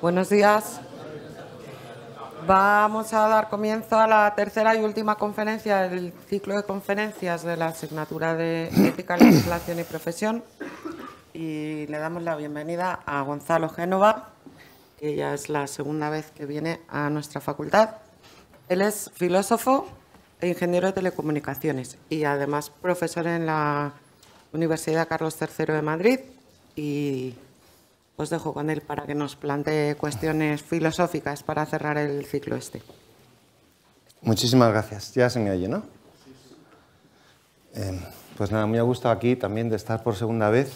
Buenos días. Vamos a dar comienzo a la tercera y última conferencia del ciclo de conferencias de la asignatura de Ética, Legislación y Profesión. Y le damos la bienvenida a Gonzalo Génova, que ya es la segunda vez que viene a nuestra facultad. Él es filósofo e ingeniero de telecomunicaciones y además profesor en la Universidad Carlos III de Madrid y os dejo con él para que nos plante cuestiones filosóficas para cerrar el ciclo este. Muchísimas gracias. Ya se me oye, ¿no? Em, pues nada, muy ha gustado aquí también de estar por segunda vez.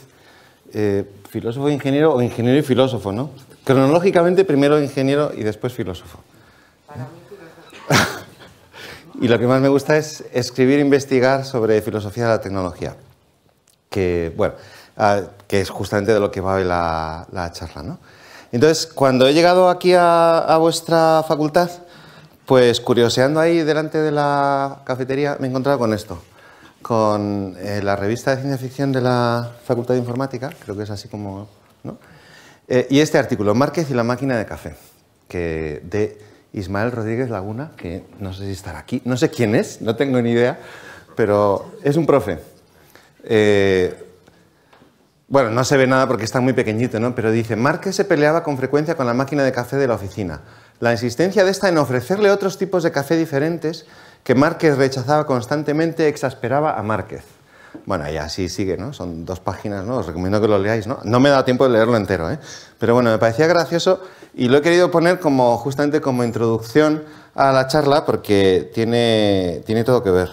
Eh, filósofo e ingeniero o ingeniero y filósofo, ¿no? Cronológicamente primero ingeniero y después filósofo. filósofo. y lo que más me gusta es escribir e investigar sobre filosofía de la tecnología. Que, bueno, que es justamente de lo que va hoy la, la charla. ¿no? Entonces, cuando he llegado aquí a, vuestra facultad, pues curioseando ahí delante de la cafetería, me he encontrado con esto, con eh, la revista de ciencia ficción de la Facultad de Informática, creo que es así como... Eh, y este artículo, Márquez y la máquina de café, que de Ismael Rodríguez Laguna, que no sé si estará aquí, no sé quién es, no tengo ni idea, pero es un profe. Eh, bueno, no se ve nada porque está muy pequeñito, ¿no? Pero dice, Márquez se peleaba con frecuencia con la máquina de café de la oficina. La insistencia de esta en ofrecerle otros tipos de café diferentes que Márquez rechazaba constantemente exasperaba a Márquez. Bueno, y así sigue, ¿no? Son dos páginas, ¿no? Os recomiendo que lo leáis, ¿no? No me da tiempo de leerlo entero, ¿eh? Pero bueno, me parecía gracioso y lo he querido poner como justamente como introducción a la charla porque tiene, tiene todo que ver.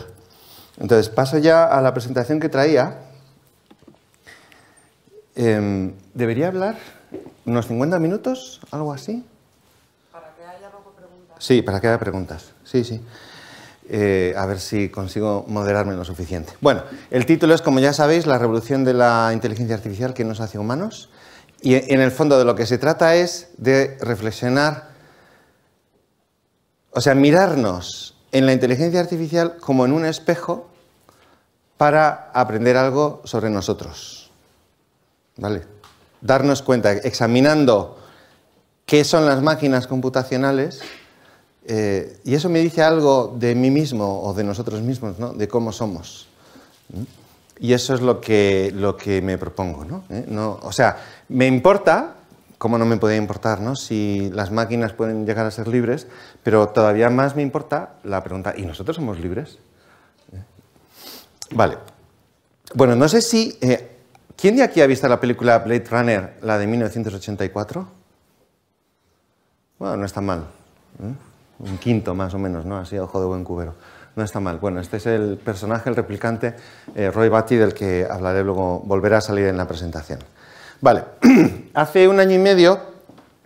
Entonces, paso ya a la presentación que traía Em, ¿Debería hablar unos 50 minutos, algo así? Para que haya preguntas. Sí, para que haya preguntas. Sí, sí. Eh, a ver si consigo moderarme lo suficiente. Bueno, el título es, como ya sabéis, La revolución de la inteligencia artificial que nos hace humanos. Y en el fondo de lo que se trata es de reflexionar, o sea, mirarnos en la inteligencia artificial como en un espejo para aprender algo sobre nosotros. ¿vale? Darnos cuenta, examinando qué son las máquinas computacionales, eh, y eso me dice algo de mí mismo o de nosotros mismos, ¿no? de cómo somos. Y eso es lo que, lo que me propongo. ¿no? Eh, o sea, me importa, cómo no me puede importar, ¿no? si las máquinas pueden llegar a ser libres, pero todavía más me importa la pregunta, ¿y nosotros somos libres? Eh, vale. Bueno, no sé si ¿Quién de aquí ha visto la película Blade Runner, la de 1984? Bueno, no está mal. ¿eh? Un quinto más o menos, ¿no? Así, ojo de buen cubero. No está mal. Bueno, este es el personaje, el replicante, eh, Roy Batty, del que hablaré luego, volverá a salir en la presentación. Vale, hace un año y medio,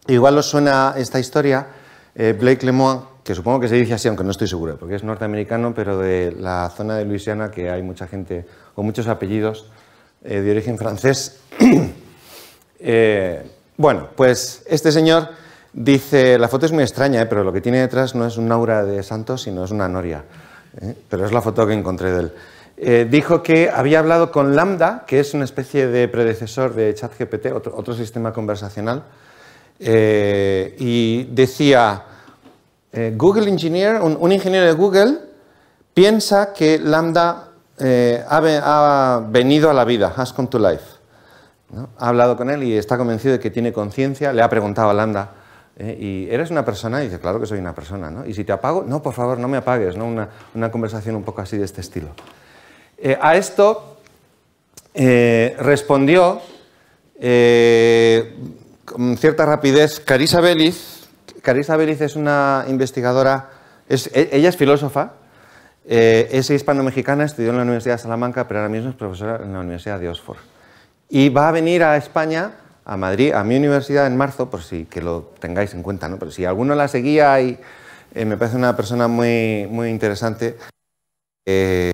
igual os suena esta historia, eh, Blake Lemoine, que supongo que se dice así, aunque no estoy seguro, porque es norteamericano, pero de la zona de Luisiana, que hay mucha gente con muchos apellidos eh, de origen francés. Eh, bueno, pues este señor dice, la foto es muy extraña, eh, pero lo que tiene detrás no es un aura de Santos, sino es una noria. Pero es la foto que encontré de él. dijo que había hablado con Lambda, que es una especie de predecesor de ChatGPT, otro, otro sistema conversacional, y decía, Google Engineer, un ingeniero de Google, piensa que Lambda eh, ha, venido a la vida, has come to life. Ha hablado con él y está convencido de que tiene conciencia, le ha preguntado a Landa, ¿eh? y ¿eres una persona? Y dice, claro que soy una persona, ¿no? Y si te apago, no, por favor, no me apagues, ¿no? Una, conversación un poco así de este estilo. Eh, a esto respondió con cierta rapidez Carisa Vélez. Carisa Vélez es una investigadora, e-, ella es filósofa, eh, es hispano-mexicana, estudió en la Universidad de Salamanca, pero ahora mismo es profesora en la Universidad de Oxford. Y va a venir a España, a Madrid, a mi universidad en marzo, por si que lo tengáis en cuenta, ¿no? Pero si alguno la seguía y eh, me parece una persona muy, muy interesante, eh,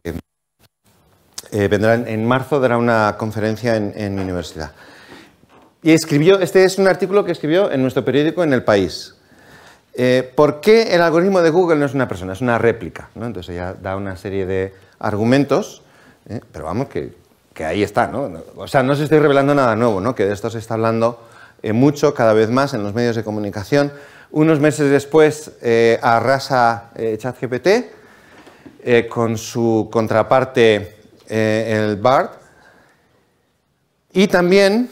vendrá en, marzo, dará una conferencia en, en mi universidad. Y escribió, este es un artículo que escribió en nuestro periódico En El País, eh, ¿Por qué el algoritmo de Google no es una persona, es una réplica? ¿no? Entonces ya da una serie de argumentos, ¿eh? pero vamos, que, ahí está. ¿no? O sea, no se estoy revelando nada nuevo, ¿no? que de esto se está hablando eh, mucho, cada vez más en los medios de comunicación. Unos meses después arrasa ChatGPT con su contraparte, el BART, y también,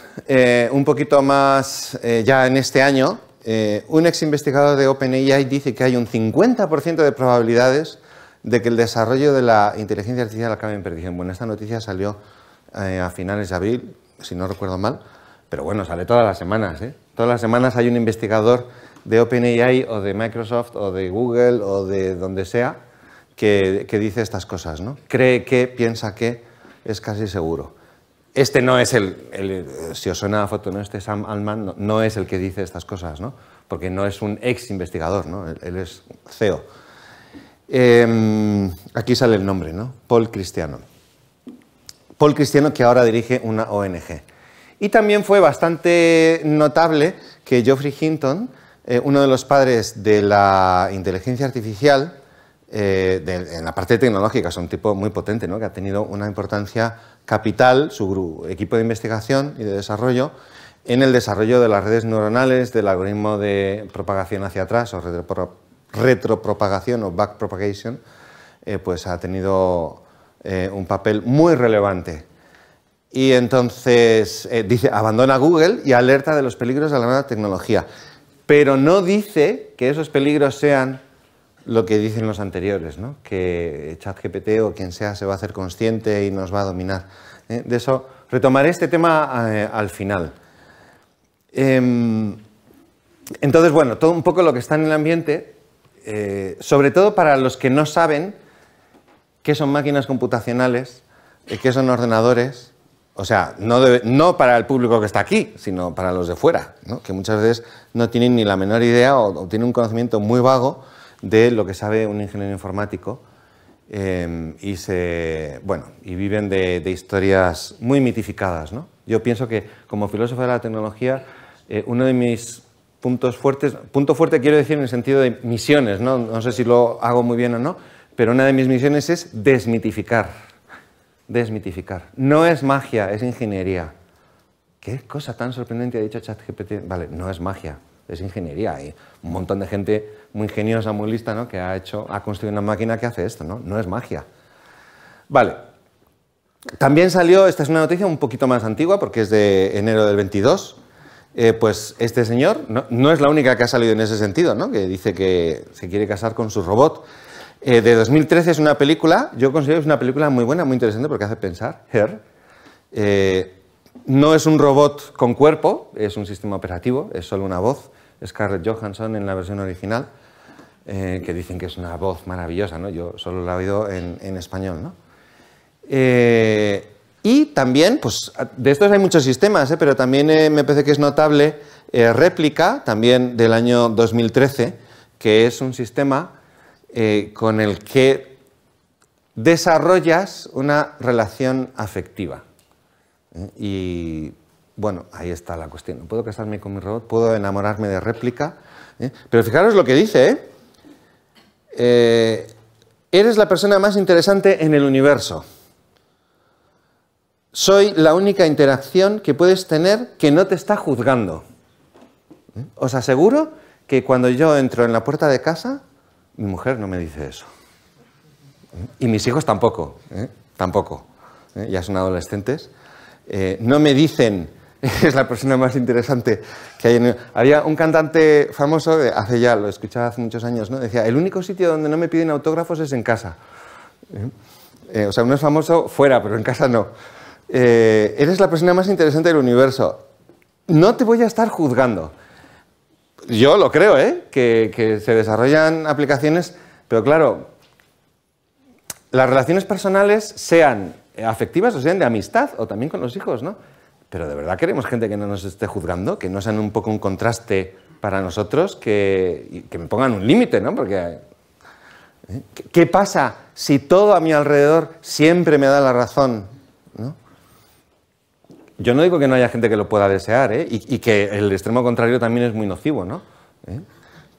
un poquito más ya en este año, eh, un ex investigador de OpenAI dice que hay un 50% de probabilidades de que el desarrollo de la inteligencia artificial acabe en perdición. Bueno, esta noticia salió eh, a finales de abril, si no recuerdo mal, pero bueno, sale todas las semanas. ¿eh? Todas las semanas hay un investigador de OpenAI o de Microsoft o de Google o de donde sea que, dice estas cosas, ¿no? Cree que, piensa que, es casi seguro este no es el, eh, si os suena la foto, ¿no? este Sam Altman no, es el que dice estas cosas, ¿no? porque no es un ex investigador, ¿no? él, es CEO. Em, aquí sale el nombre, ¿no? Paul Cristiano. Paul Cristiano que ahora dirige una ONG. Y también fue bastante notable que Geoffrey Hinton, eh, uno de los padres de la inteligencia artificial, eh, en la parte tecnológica, es un tipo muy potente, ¿no? que ha tenido una importancia capital, su equipo de investigación y de desarrollo, en el desarrollo de las redes neuronales, del algoritmo de propagación hacia atrás o retropropagación o backpropagation, propagation eh, pues ha tenido eh, un papel muy relevante. Y entonces eh, dice, abandona Google y alerta de los peligros de la nueva tecnología. Pero no dice que esos peligros sean lo que dicen los anteriores, ¿no? que ChatGPT o quien sea se va a hacer consciente y nos va a dominar. ¿eh? De eso retomaré este tema eh, al final. Em, entonces, bueno, todo un poco lo que está en el ambiente, eh, sobre todo para los que no saben qué son máquinas computacionales, qué son ordenadores, o sea, no, no, para el público que está aquí, sino para los de fuera, que muchas veces no tienen ni la menor idea o, o tienen un conocimiento muy vago de lo que sabe un ingeniero informático em, y, se, bueno, y viven de, historias muy mitificadas. ¿no? Yo pienso que como filósofo de la tecnología, eh, uno de mis puntos fuertes, punto fuerte quiero decir en el sentido de misiones, ¿no? no sé si lo hago muy bien o no, pero una de mis misiones es desmitificar, desmitificar. No es magia, es ingeniería. ¿Qué cosa tan sorprendente ha dicho ChatGPT? Vale, no es magia, es ingeniería. Hay un montón de gente muy ingeniosa, muy lista, ¿no? que ha, hecho, ha construido una máquina que hace esto, ¿no? No es magia. Vale. También salió, esta es una noticia un poquito más antigua porque es de enero del 22. Eh, pues este señor no, es la única que ha salido en ese sentido, ¿no? que dice que se quiere casar con su robot. Eh, de 2013 es una película, yo considero que es una película muy buena, muy interesante porque hace pensar, eh, no es un robot con cuerpo, es un sistema operativo, es solo una voz. Scarlett Johansson en la versión original, eh, que dicen que es una voz maravillosa, ¿no? Yo solo la he oído en, español, eh, y también, pues de estos hay muchos sistemas, ¿eh? pero también me parece que es notable réplica, también del año 2013, que es un sistema con el que desarrollas una relación afectiva. Y bueno, ahí está la cuestión. Puedo casarme con mi robot, puedo enamorarme de réplica. ¿eh? Pero fijaros lo que dice. ¿eh? Eh, eres la persona más interesante en el universo. Soy la única interacción que puedes tener que no te está juzgando. Os aseguro que cuando yo entro en la puerta de casa, mi mujer no me dice eso. Y mis hijos tampoco, tampoco. Ya son adolescentes. no me dicen, es la persona más interesante que hay en el... Había un cantante famoso, hace ya, lo escuchaba hace muchos años, ¿no? decía, el único sitio donde no me piden autógrafos es en casa. ¿Eh? Eh, o sea, uno es famoso fuera, pero en casa no. Eh, eres la persona más interesante del universo. No te voy a estar juzgando. Yo lo creo, ¿eh? Que, que se desarrollan aplicaciones, pero claro, las relaciones personales sean afectivas o sean de amistad o también con los hijos, ¿no? pero de verdad queremos gente que no nos esté juzgando, que no sean un poco un contraste para nosotros, que, me pongan un límite, ¿no? Porque, ¿eh? ¿qué pasa si todo a mi alrededor siempre me da la razón? Yo no digo que no haya gente que lo pueda desear, ¿eh? y, que el extremo contrario también es muy nocivo, ¿no? ¿Eh?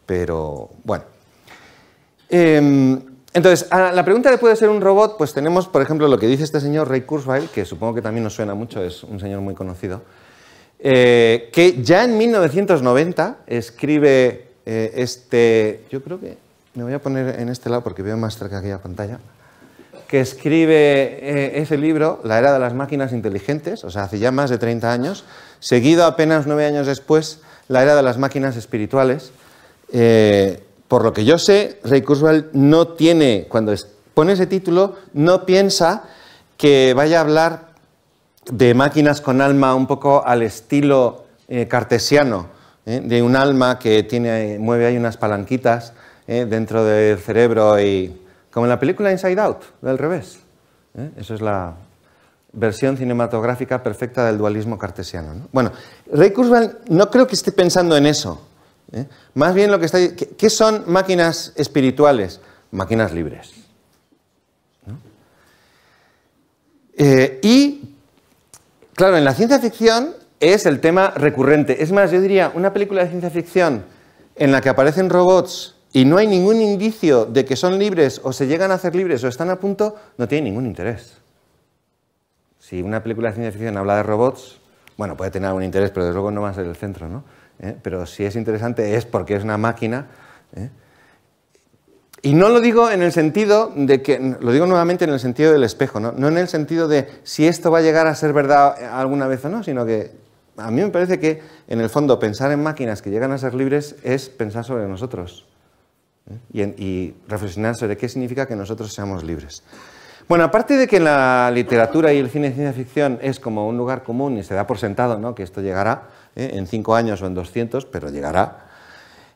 Pero, bueno. Em, entonces, a la pregunta de puede ser un robot, pues tenemos, por ejemplo, lo que dice este señor Ray Kurzweil, que supongo que también nos suena mucho, es un señor muy conocido, eh, que ya en 1990 escribe eh, este, yo creo que me voy a poner en este lado porque veo más cerca aquella pantalla, que escribe eh, ese libro, La era de las máquinas inteligentes, o sea, hace ya más de 30 años, seguido apenas nueve años después, La era de las máquinas espirituales. Por lo que yo sé, Ray Kurzweil no tiene, cuando pone ese título, no piensa que vaya a hablar de máquinas con alma un poco al estilo eh, cartesiano, ¿eh? de un alma que tiene, mueve ahí unas palanquitas ¿eh? dentro del cerebro y como en la película Inside Out, del revés. Esa es la versión cinematográfica perfecta del dualismo cartesiano. Bueno, Ray Kurzweil no creo que esté pensando en eso. ¿eh? Más bien lo que está... ¿Qué son máquinas espirituales? Máquinas libres. Eh, y, claro, en la ciencia ficción es el tema recurrente. Es más, yo diría, una película de ciencia ficción en la que aparecen robots y no hay ningún indicio de que son libres o se llegan a hacer libres o están a punto, no tiene ningún interés. Si una película de ciencia ficción habla de robots, bueno, puede tener algún interés, pero desde luego no va a ser el centro, ¿no? ¿eh? pero si es interesante es porque es una máquina. ¿eh? Y no lo digo en el sentido de que, lo digo nuevamente en el sentido del espejo, ¿no? en el sentido de si esto va a llegar a ser verdad alguna vez o no, sino que a mí me parece que en el fondo pensar en máquinas que llegan a ser libres es pensar sobre nosotros ¿eh? y, reflexionar sobre qué significa que nosotros seamos libres. Bueno, aparte de que la literatura y el cine de ciencia ficción es como un lugar común y se da por sentado ¿no? que esto llegará, ¿eh? en 5 años o en 200, pero llegará.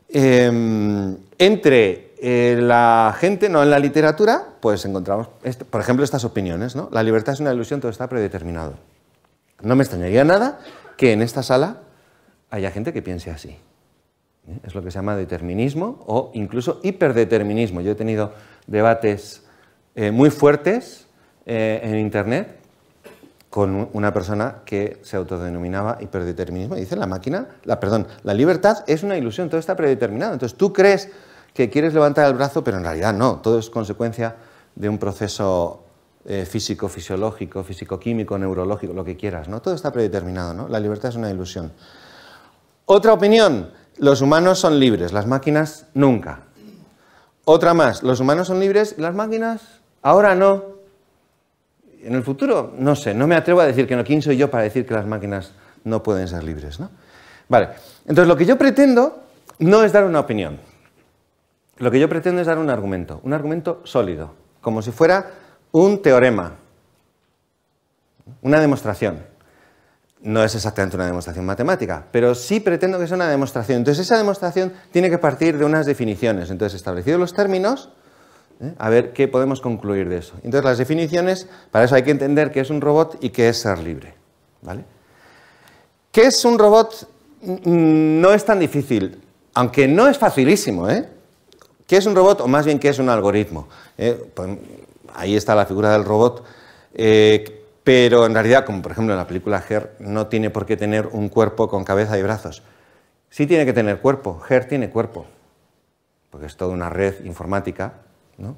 Em, entre eh, la gente, no en la literatura, pues encontramos, por ejemplo, estas opiniones. ¿no? La libertad es una ilusión, todo está predeterminado. No me extrañaría nada que en esta sala haya gente que piense así. ¿eh? Es lo que se llama determinismo o incluso hiperdeterminismo. Yo he tenido debates muy fuertes en Internet con una persona que se autodenominaba hiperdeterminismo. Y dice la máquina, la, perdón, la libertad es una ilusión, todo está predeterminado. Entonces tú crees que quieres levantar el brazo, pero en realidad no, todo es consecuencia de un proceso eh, físico, fisiológico, físico-químico, neurológico, lo que quieras, ¿no? Todo está predeterminado, ¿no? La libertad es una ilusión. Otra opinión, los humanos son libres, las máquinas nunca. Otra más, los humanos son libres, las máquinas ahora no en el futuro, no sé, no me atrevo a decir que no, ¿quién soy yo para decir que las máquinas no pueden ser libres? ¿no? Vale, entonces lo que yo pretendo no es dar una opinión, lo que yo pretendo es dar un argumento, un argumento sólido, como si fuera un teorema, una demostración. No es exactamente una demostración matemática, pero sí pretendo que sea una demostración. Entonces esa demostración tiene que partir de unas definiciones. Entonces, establecidos los términos, ¿eh? A ver qué podemos concluir de eso. Entonces, las definiciones, para eso hay que entender qué es un robot y qué es ser libre. ¿vale? ¿Qué es un robot? Mm, no es tan difícil, aunque no es facilísimo. ¿eh? ¿Qué es un robot o más bien qué es un algoritmo? ¿Eh? Pues, ahí está la figura del robot. Eh, pero en realidad, como por ejemplo en la película Her, no tiene por qué tener un cuerpo con cabeza y brazos. Sí tiene que tener cuerpo, Her tiene cuerpo, porque es toda una red informática ¿no?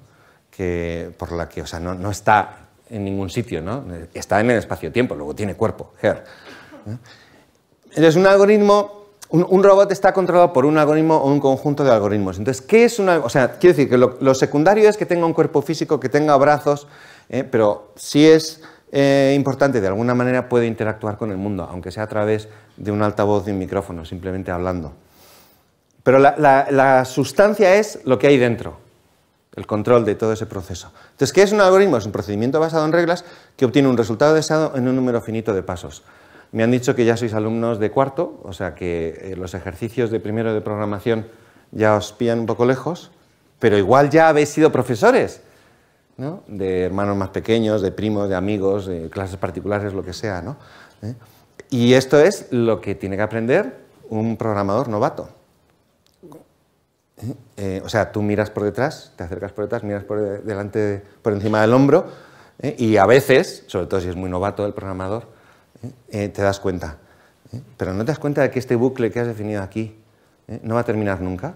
que, por la que o sea, no, está en ningún sitio, ¿no? está en el espacio-tiempo, luego tiene cuerpo, es un algoritmo, un, robot está controlado por un algoritmo o un conjunto de algoritmos. Entonces, ¿qué es una...? O sea, quiero decir que lo, secundario es que tenga un cuerpo físico, que tenga brazos, ¿eh? pero si es... Eh, importante, de alguna manera puede interactuar con el mundo, aunque sea a través de un altavoz de un micrófono, simplemente hablando. Pero la sustancia es lo que hay dentro el control de todo ese proceso. Entonces, ¿qué es un algoritmo? Es un procedimiento basado en reglas que obtiene un resultado deseado en un número finito de pasos. Me han dicho que ya sois alumnos de cuarto, o sea que eh, los ejercicios de primero de programación ya os pillan un poco lejos, pero igual ya habéis sido profesores, De hermanos más pequeños, de primos, de amigos, de clases particulares, lo que sea, ¿Eh? Y esto es lo que tiene que aprender un programador novato. Eh, o sea, tú miras por detrás, te acercas por detrás, miras por delante, por encima del hombro, eh, y a veces, sobre todo si es muy novato el programador, eh, te das cuenta. Pero no te das cuenta de que este bucle que has definido aquí no va a terminar nunca,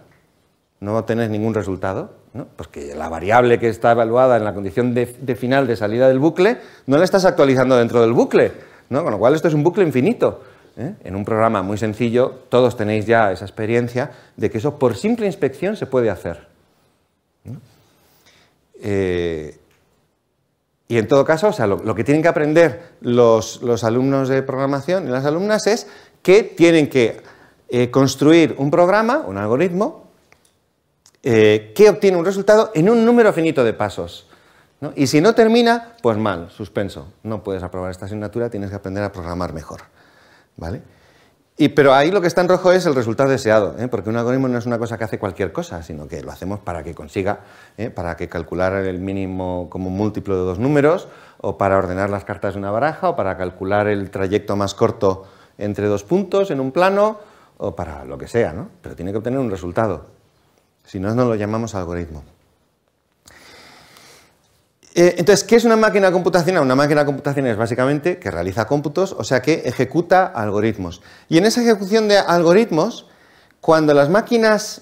no va a tener ningún resultado, ¿no? porque la variable que está evaluada en la condición de, final de salida del bucle no la estás actualizando dentro del bucle, con lo cual esto es un bucle infinito. ¿eh? en un programa muy sencillo, todos tenéis ya esa experiencia de que eso por simple inspección se puede hacer. Eh, y en todo caso, lo, que tienen que aprender los, alumnos de programación y las alumnas es que tienen que eh, construir un programa, un algoritmo, que obtiene un resultado en un número finito de pasos. Y si no termina, pues mal, suspenso. No puedes aprobar esta asignatura, tienes que aprender a programar mejor. ¿vale? Y, pero ahí lo que está en rojo es el resultado deseado, ¿eh? porque un algoritmo no es una cosa que hace cualquier cosa, sino que lo hacemos para que consiga, ¿eh? para que calcular el mínimo como múltiplo de dos números, o para ordenar las cartas de una baraja, o para calcular el trayecto más corto entre dos puntos en un plano, o para lo que sea, ¿no? Pero tiene que obtener un resultado. Si no, no lo llamamos algoritmo. Eh, entonces, ¿qué es una máquina computacional? Una máquina computacional es básicamente que realiza cómputos, o sea que ejecuta algoritmos. Y en esa ejecución de algoritmos, cuando las máquinas,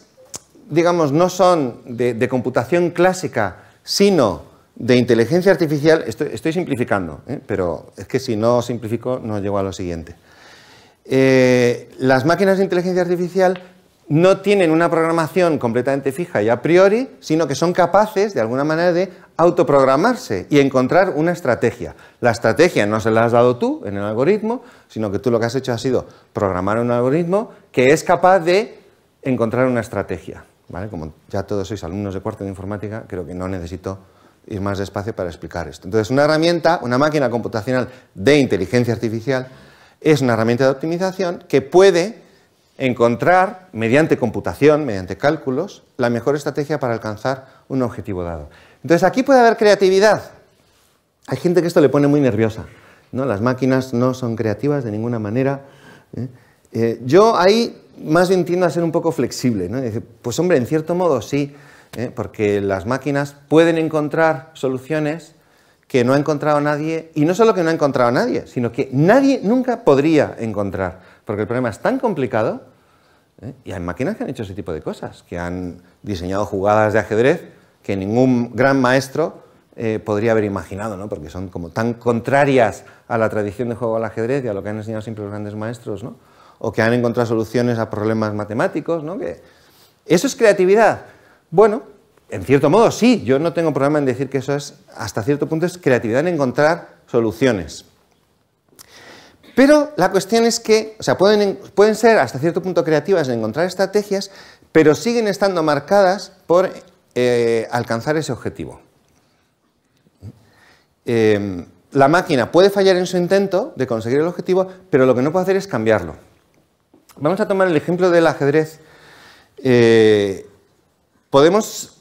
digamos, no son de, computación clásica, sino de inteligencia artificial, estoy, simplificando, ¿eh? pero es que si no simplifico no llego a lo siguiente. Eh, las máquinas de inteligencia artificial no tienen una programación completamente fija y a priori, sino que son capaces de alguna manera de autoprogramarse y encontrar una estrategia. La estrategia no se la has dado tú en el algoritmo, sino que tú lo que has hecho ha sido programar un algoritmo que es capaz de encontrar una estrategia. ¿vale? Como ya todos sois alumnos de cuarto de informática, creo que no necesito ir más despacio para explicar esto. Entonces, una herramienta, una máquina computacional de inteligencia artificial, es una herramienta de optimización que puede encontrar, mediante computación, mediante cálculos, la mejor estrategia para alcanzar un objetivo dado. Entonces aquí puede haber creatividad. Hay gente que esto le pone muy nerviosa. ¿no? Las máquinas no son creativas de ninguna manera. ¿eh? Eh, yo ahí más bien tiendo a ser un poco flexible. ¿no? Pues hombre, en cierto modo sí, ¿eh? porque las máquinas pueden encontrar soluciones que no ha encontrado nadie, y no solo que no ha encontrado nadie, sino que nadie nunca podría encontrar, porque el problema es tan complicado, y hay máquinas que han hecho ese tipo de cosas, que han diseñado jugadas de ajedrez que ningún gran maestro eh, podría haber imaginado, ¿no? porque son como tan contrarias a la tradición de juego al ajedrez y a lo que han enseñado siempre los grandes maestros, ¿no? o que han encontrado soluciones a problemas matemáticos. ¿no? ¿Eso es creatividad? Bueno, en cierto modo sí, yo no tengo problema en decir que eso es, hasta cierto punto, es creatividad en encontrar soluciones. Pero la cuestión es que, o sea, pueden, pueden ser hasta cierto punto creativas en encontrar estrategias, pero siguen estando marcadas por eh, alcanzar ese objetivo. Eh, la máquina puede fallar en su intento de conseguir el objetivo, pero lo que no puede hacer es cambiarlo. Vamos a tomar el ejemplo del ajedrez. Eh, podemos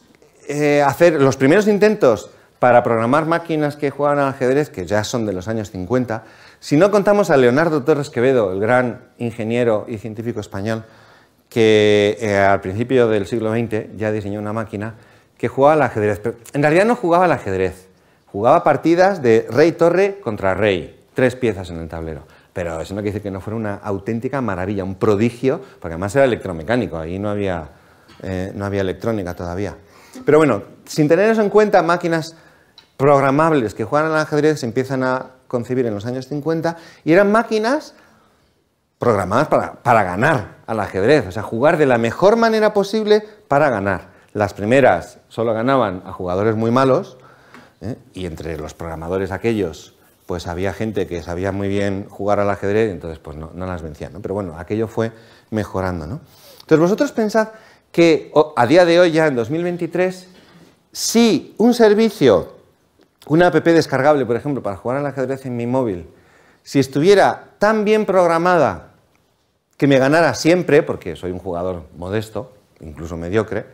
hacer los primeros intentos para programar máquinas que juegan al ajedrez, que ya son de los años 50, si no contamos a Leonardo Torres Quevedo, el gran ingeniero y científico español, que eh, al principio del siglo XX ya diseñó una máquina que jugaba al ajedrez. en realidad no jugaba al ajedrez, jugaba partidas de rey-torre contra rey, tres piezas en el tablero. Pero eso no quiere decir que no fuera una auténtica maravilla, un prodigio, porque además era electromecánico, ahí no había, eh, no había electrónica todavía. Pero bueno, sin tener eso en cuenta, máquinas programables que juegan al ajedrez se empiezan a concebir en los años 50 y eran máquinas programadas para, para ganar al ajedrez, o sea, jugar de la mejor manera posible para ganar. Las primeras solo ganaban a jugadores muy malos ¿eh? y entre los programadores aquellos pues había gente que sabía muy bien jugar al ajedrez, entonces pues no, las vencían, ¿no? Pero bueno, aquello fue mejorando, ¿no? Entonces vosotros pensad que a día de hoy, ya en 2023, si un servicio, una app descargable, por ejemplo, para jugar al ajedrez en mi móvil, si estuviera tan bien programada que me ganara siempre, porque soy un jugador modesto, incluso mediocre.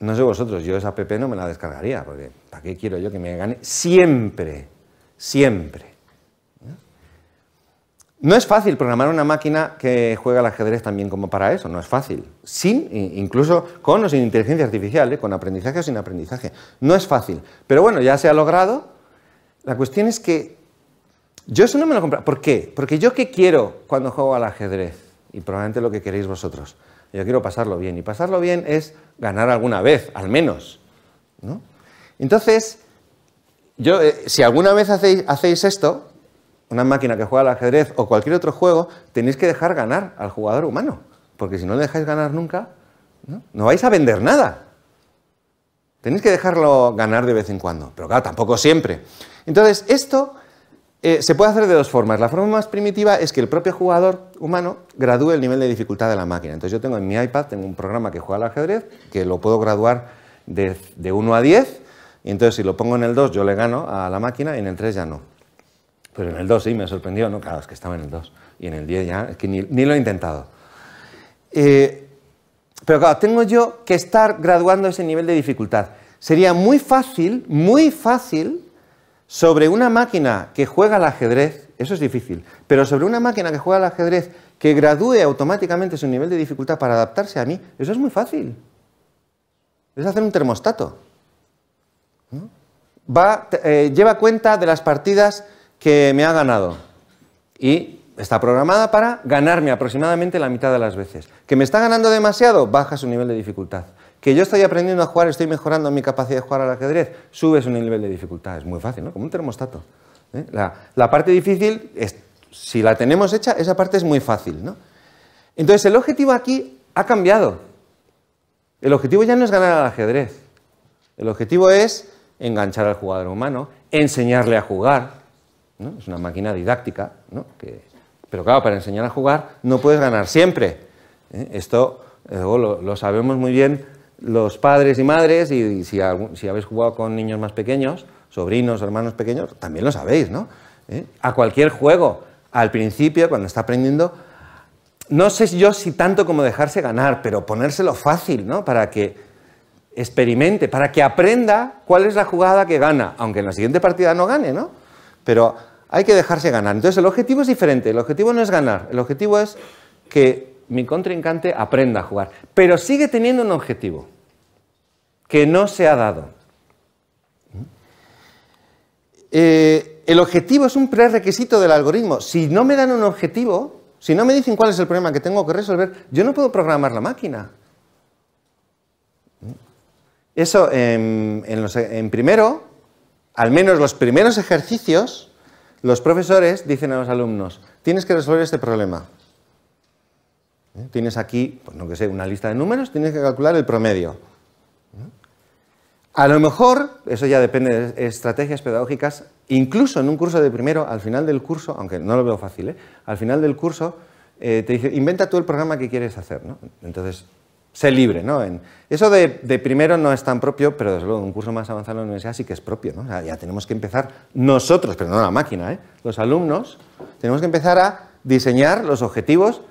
No sé vosotros, yo esa PP no me la descargaría, porque ¿para qué quiero yo que me gane siempre? Siempre. No es fácil programar una máquina que juega al ajedrez también como para eso, no es fácil. Sin, incluso con o sin inteligencia artificial, ¿eh? con aprendizaje o sin aprendizaje. No es fácil. Pero bueno, ya se ha logrado. La cuestión es que yo eso no me lo compro. ¿Por qué? Porque yo qué quiero cuando juego al ajedrez, y probablemente lo que queréis vosotros. Yo quiero pasarlo bien, y pasarlo bien es ganar alguna vez, al menos. Entonces, yo, eh, si alguna vez hacéis, hacéis esto, una máquina que juega al ajedrez o cualquier otro juego, tenéis que dejar ganar al jugador humano, porque si no le dejáis ganar nunca, no, no vais a vender nada. Tenéis que dejarlo ganar de vez en cuando, pero claro, tampoco siempre. Entonces, esto eh, se puede hacer de dos formas. La forma más primitiva es que el propio jugador humano gradúe el nivel de dificultad de la máquina. Entonces yo tengo en mi iPad, tengo un programa que juega al ajedrez, que lo puedo graduar de, 1 a 10, y entonces si lo pongo en el 2 yo le gano a la máquina y en el 3 ya no. Pero en el 2 sí, me sorprendió, ¿no? Claro, es que estaba en el 2. Y en el 10 ya, es que ni, lo he intentado. Eh, pero claro, tengo yo que estar graduando ese nivel de dificultad. Sería muy fácil, muy fácil sobre una máquina que juega al ajedrez, eso es difícil, pero sobre una máquina que juega al ajedrez que gradúe automáticamente su nivel de dificultad para adaptarse a mí, eso es muy fácil. Es hacer un termostato. Eh, lleva cuenta de las partidas que me ha ganado y está programada para ganarme aproximadamente la mitad de las veces. ¿Que me está ganando demasiado? Baja su nivel de dificultad que yo estoy aprendiendo a jugar, estoy mejorando mi capacidad de jugar al ajedrez, subes un nivel de dificultad. Es muy fácil, ¿no? Como un termostato. ¿eh? La, parte difícil, si la tenemos hecha, esa parte es muy fácil, ¿no? Entonces, el objetivo aquí ha cambiado. El objetivo ya no es ganar al ajedrez. El objetivo es enganchar al jugador humano, enseñarle a jugar. Es una máquina didáctica, ¿no? pero claro, para enseñar a jugar no puedes ganar siempre. ¿eh? Esto eh, lo sabemos muy bien los padres y madres, y, si, habéis jugado con niños más pequeños, sobrinos, hermanos pequeños, también lo sabéis, ¿no? ¿Eh? A cualquier juego, al principio, cuando está aprendiendo, no sé yo si tanto como dejarse ganar, pero ponérselo fácil, ¿no? Para que experimente, para que aprenda cuál es la jugada que gana, aunque en la siguiente partida no gane, ¿no? Pero hay que dejarse ganar. Entonces el objetivo es diferente, el objetivo no es ganar, el objetivo es que mi contrincante aprenda a jugar, pero sigue teniendo un objetivo que no se ha dado. Eh, el objetivo es un prerequisito del algoritmo. Si no me dan un objetivo, si no me dicen cuál es el problema que tengo que resolver, yo no puedo programar la máquina. Eso en, primero, al menos los primeros ejercicios, los profesores dicen a los alumnos, tienes que resolver este problema. ¿Eh? Tienes aquí, pues no que sé, una lista de números, tienes que calcular el promedio. A lo mejor, eso ya depende de estrategias pedagógicas, incluso en un curso de primero, al final del curso, aunque no lo veo fácil, ¿eh? al final del curso eh, te dice, inventa tú el programa que quieres hacer, ¿no? Entonces, sé libre, ¿no? En, eso de, primero no es tan propio, pero desde luego un curso más avanzado en la universidad sí que es propio, ¿no? ya tenemos que empezar nosotros, pero no la máquina, ¿eh? Los alumnos, tenemos que empezar a diseñar los objetivos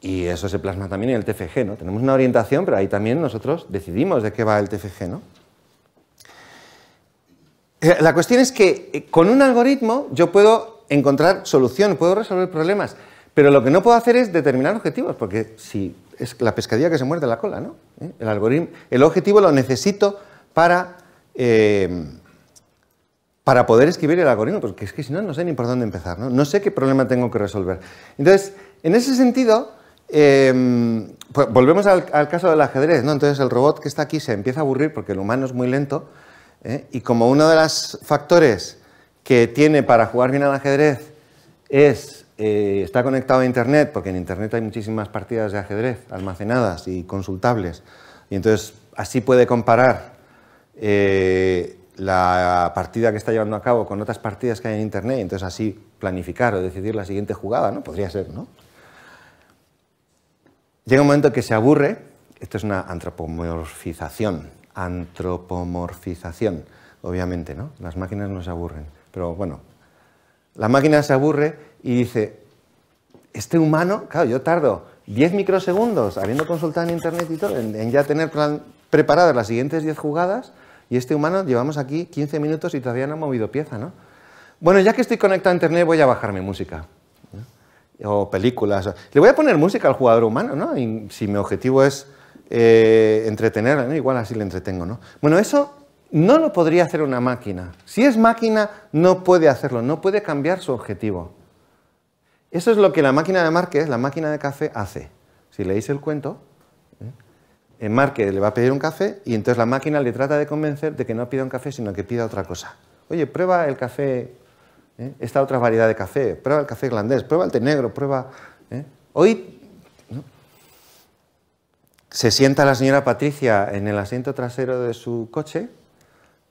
y eso se plasma también en el TFG, ¿no? Tenemos una orientación, pero ahí también nosotros decidimos de qué va el TFG, ¿no? Eh, la cuestión es que eh, con un algoritmo yo puedo encontrar solución, puedo resolver problemas, pero lo que no puedo hacer es determinar objetivos, porque si es la pescadilla que se muerde la cola, ¿no? Eh, el algoritmo, el objetivo lo necesito em, para poder escribir el algoritmo, porque es que si no, no sé ni por dónde empezar, ¿no? No sé qué problema tengo que resolver. Entonces, en ese sentido, em, pues, volvemos al, al, caso del ajedrez, ¿no? Entonces el robot que está aquí se empieza a aburrir porque el humano es muy lento ¿eh? Y como uno de los factores que tiene para jugar bien al ajedrez es estar eh, está conectado a Internet, porque en Internet hay muchísimas partidas de ajedrez almacenadas y consultables. Y entonces así puede comparar eh, la partida que está llevando a cabo con otras partidas que hay en Internet, y entonces así planificar o decidir la siguiente jugada, ¿no? Podría ser, ¿no? Llega un momento que se aburre, esto es una antropomorfización antropomorfización. Obviamente, ¿no? Las máquinas no se aburren. Pero bueno, la máquina se aburre y dice, este humano, claro, yo tardo 10 microsegundos habiendo consultado en internet y todo, en, ya tener preparadas las siguientes 10 jugadas y este humano llevamos aquí 15 minutos y todavía no ha movido pieza, ¿no? Bueno, ya que estoy conectado a internet voy a bajarme música o películas. Le voy a poner música al jugador humano, ¿no? Y si mi objetivo es eh, entretenerla, igual así le entretengo, ¿no? Bueno, eso no lo podría hacer una máquina. Si es máquina, no puede hacerlo, no puede cambiar su objetivo. Eso es lo que la máquina de Márquez, la máquina de café, hace. Si leéis el cuento, en ¿eh? eh, Márquez le va a pedir un café y entonces la máquina le trata de convencer de que no pida un café, sino que pida otra cosa. Oye, prueba el café, ¿eh? esta otra variedad de café, prueba el café irlandés, prueba el té negro, prueba... Hoy se sienta la señora Patricia en el asiento trasero de su coche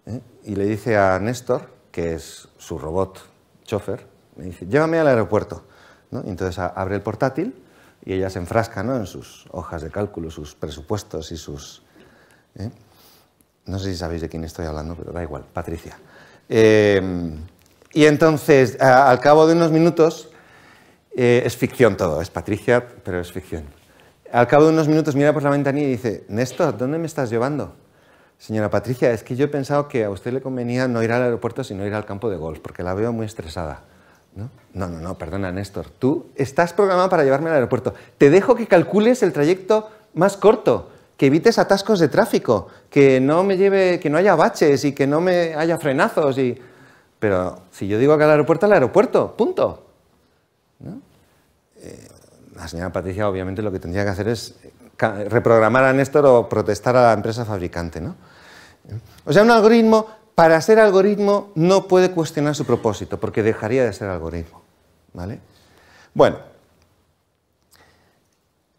¿eh? y le dice a Néstor, que es su robot chofer, le dice, llévame al aeropuerto. entonces abre el portátil y ella se enfrasca en sus hojas de cálculo, sus presupuestos y sus... ¿eh? No sé si sabéis de quién estoy hablando, pero da igual, Patricia. Em, y entonces, al cabo de unos minutos, eh, es ficción todo, es Patricia, pero es ficción. Al cabo de unos minutos mira por la ventanilla y dice, Néstor, ¿dónde me estás llevando? Señora Patricia, es que yo he pensado que a usted le convenía no ir al aeropuerto, sino ir al campo de golf, porque la veo muy estresada. ¿No? no, no, perdona, Néstor. Tú estás programado para llevarme al aeropuerto. Te dejo que calcules el trayecto más corto, que evites atascos de tráfico, que no me lleve, que no haya baches y que no me haya frenazos y. Pero si yo digo que al aeropuerto, al aeropuerto, punto. ¿No? Eh, la señora Patricia obviamente lo que tendría que hacer es reprogramar a Néstor o protestar a la empresa fabricante. ¿no? O sea, un algoritmo, para ser algoritmo, no puede cuestionar su propósito, porque dejaría de ser algoritmo. ¿vale? Bueno,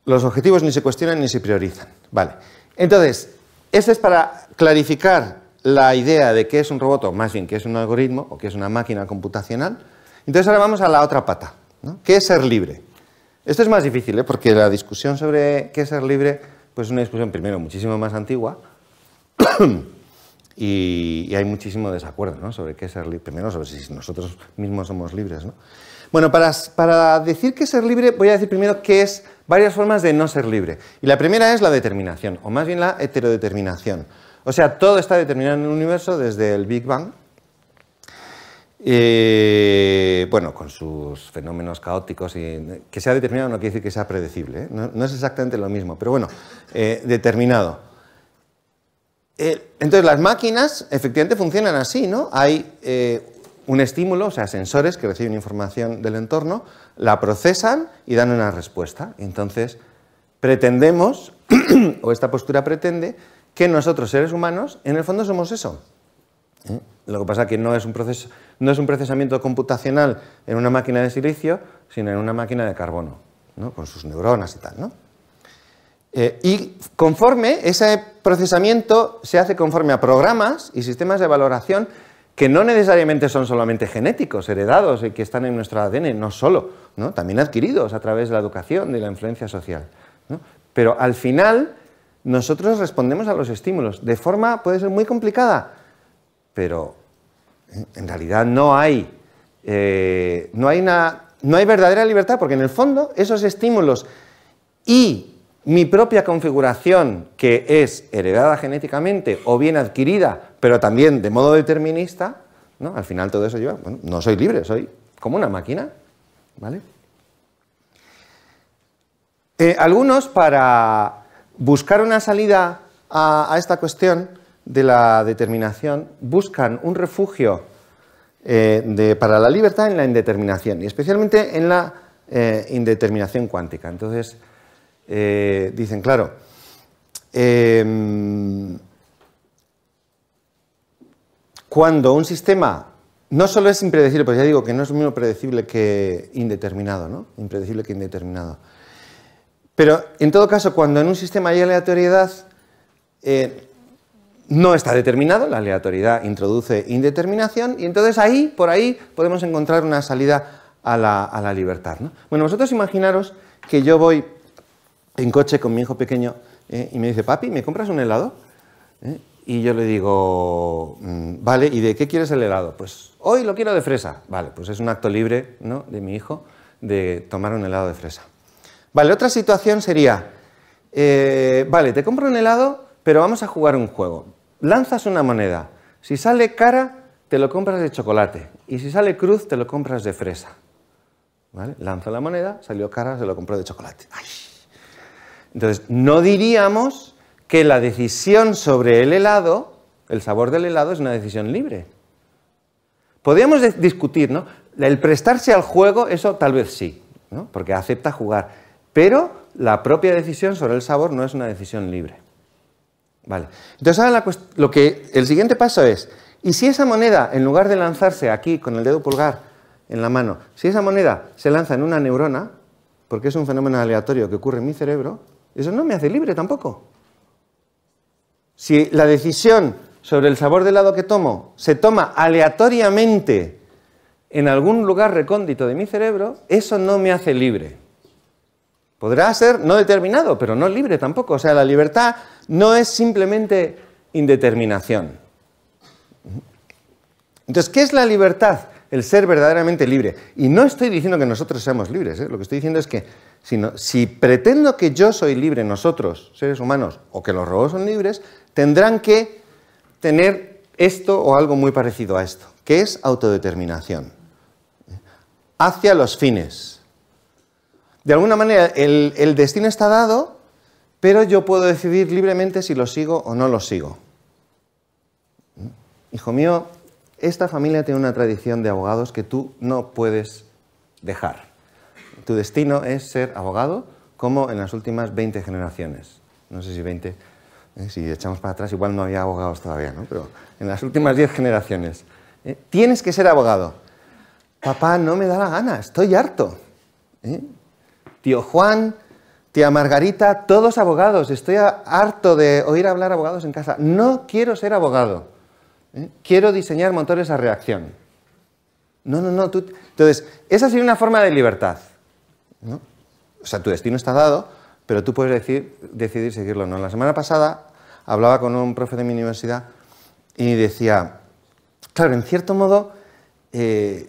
los objetivos ni se cuestionan ni se priorizan. Vale. Entonces, esto es para clarificar la idea de qué es un robot, o más bien qué es un algoritmo, o qué es una máquina computacional. Entonces ahora vamos a la otra pata, ¿no? ¿Qué es ser libre? Esto es más difícil, ¿eh? porque la discusión sobre qué es ser libre pues es una discusión, primero, muchísimo más antigua y, hay muchísimo desacuerdo ¿no? sobre qué es ser libre. Primero, sobre si nosotros mismos somos libres. ¿no? Bueno, para, para decir qué es ser libre, voy a decir primero qué es varias formas de no ser libre. Y la primera es la determinación, o más bien la heterodeterminación. O sea, todo está determinado en el universo desde el Big Bang eh, bueno, con sus fenómenos caóticos y que sea determinado no quiere decir que sea predecible, ¿eh? no, es exactamente lo mismo, pero bueno, eh, determinado. entonces las máquinas efectivamente funcionan así, ¿no? Hay un estímulo, o sea, sensores que reciben información del entorno, la procesan y dan una respuesta. Entonces pretendemos, o esta postura pretende, que nosotros seres humanos en el fondo somos eso, ¿eh? Lo que pasa es que no es, un procesamiento computacional en una máquina de silicio, sino en una máquina de carbono, ¿no? con sus neuronas y tal. Eh, y conforme ese procesamiento se hace conforme a programas y sistemas de valoración que no necesariamente son solamente genéticos, heredados y que están en nuestro ADN, no solo, ¿no? también adquiridos a través de la educación, de la influencia social. Pero al final nosotros respondemos a los estímulos de forma puede ser muy complicada, pero en realidad no hay, eh, no, hay no hay verdadera libertad, porque en el fondo esos estímulos y mi propia configuración, que es heredada genéticamente o bien adquirida, pero también de modo determinista, al final todo eso yo bueno, no soy libre, soy como una máquina. ¿vale? Eh, algunos para buscar una salida a esta cuestión, de la determinación buscan un refugio eh, para la libertad en la indeterminación y especialmente en la eh, indeterminación cuántica. Entonces, eh, dicen, claro, em, cuando un sistema no solo es impredecible, pues ya digo que no es lo mismo predecible que indeterminado, ¿no? Impredecible que indeterminado. Pero en todo caso, cuando en un sistema hay aleatoriedad, no está determinado, la aleatoriedad introduce indeterminación y entonces ahí, por ahí, podemos encontrar una salida a la, libertad. Bueno, vosotros imaginaros que yo voy en coche con mi hijo pequeño eh, y me dice, papi, ¿me compras un helado? ¿Eh? Y yo le digo, mm, vale, ¿y de qué quieres el helado? Pues hoy lo quiero de fresa. Vale, pues es un acto libre de mi hijo de tomar un helado de fresa. Vale, otra situación sería, eh, vale, te compro un helado, pero vamos a jugar un juego lanzas una moneda. Si sale cara, te lo compras de chocolate. Y si sale cruz, te lo compras de fresa. Lanza la moneda, salió cara, se lo compró de chocolate. Entonces, no diríamos que la decisión sobre el helado, el sabor del helado, es una decisión libre. Podríamos discutir, ¿no? El prestarse al juego, eso tal vez sí, ¿no? porque acepta jugar. Pero la propia decisión sobre el sabor no es una decisión libre. Vale. Entonces ahora la lo que, el siguiente paso es, ¿y si esa moneda, en lugar de lanzarse aquí con el dedo pulgar en la mano, si esa moneda se lanza en una neurona, porque es un fenómeno aleatorio que ocurre en mi cerebro, eso no me hace libre tampoco. Si la decisión sobre el sabor de helado que tomo se toma aleatoriamente en algún lugar recóndito de mi cerebro, eso no me hace libre. Podrá ser no determinado, pero no libre tampoco. O sea, la libertad no es simplemente indeterminación. Entonces, ¿qué es la libertad? El ser verdaderamente libre. Y no estoy diciendo que nosotros seamos libres, ¿eh? lo que estoy diciendo es que si, si pretendo que yo soy libre, nosotros, seres humanos, o que los robots son libres, tendrán que tener esto o algo muy parecido a esto, que es autodeterminación, ¿eh? hacia los fines de alguna manera el, destino está dado, pero yo puedo decidir libremente si lo sigo o no lo sigo. ¿Mm? Hijo mío, esta familia tiene una tradición de abogados que tú no puedes dejar. Tu destino es ser abogado como en las últimas 20 generaciones. No sé si 20, eh, si echamos para atrás, igual no había abogados todavía, ¿no? Pero en las últimas 10 generaciones. Eh, tienes que ser abogado. Papá, no me da la gana, estoy harto. ¿Eh? tío Juan, tía Margarita, todos abogados. Estoy harto de oír hablar abogados en casa. No quiero ser abogado. ¿eh? Quiero diseñar motores a reacción. No, no, no. Entonces, esa sería una forma de libertad. ¿no? O sea, tu destino está dado, pero tú puedes decidir seguirlo no. La semana pasada hablaba con un profe de mi universidad y decía, claro, en cierto modo, eh,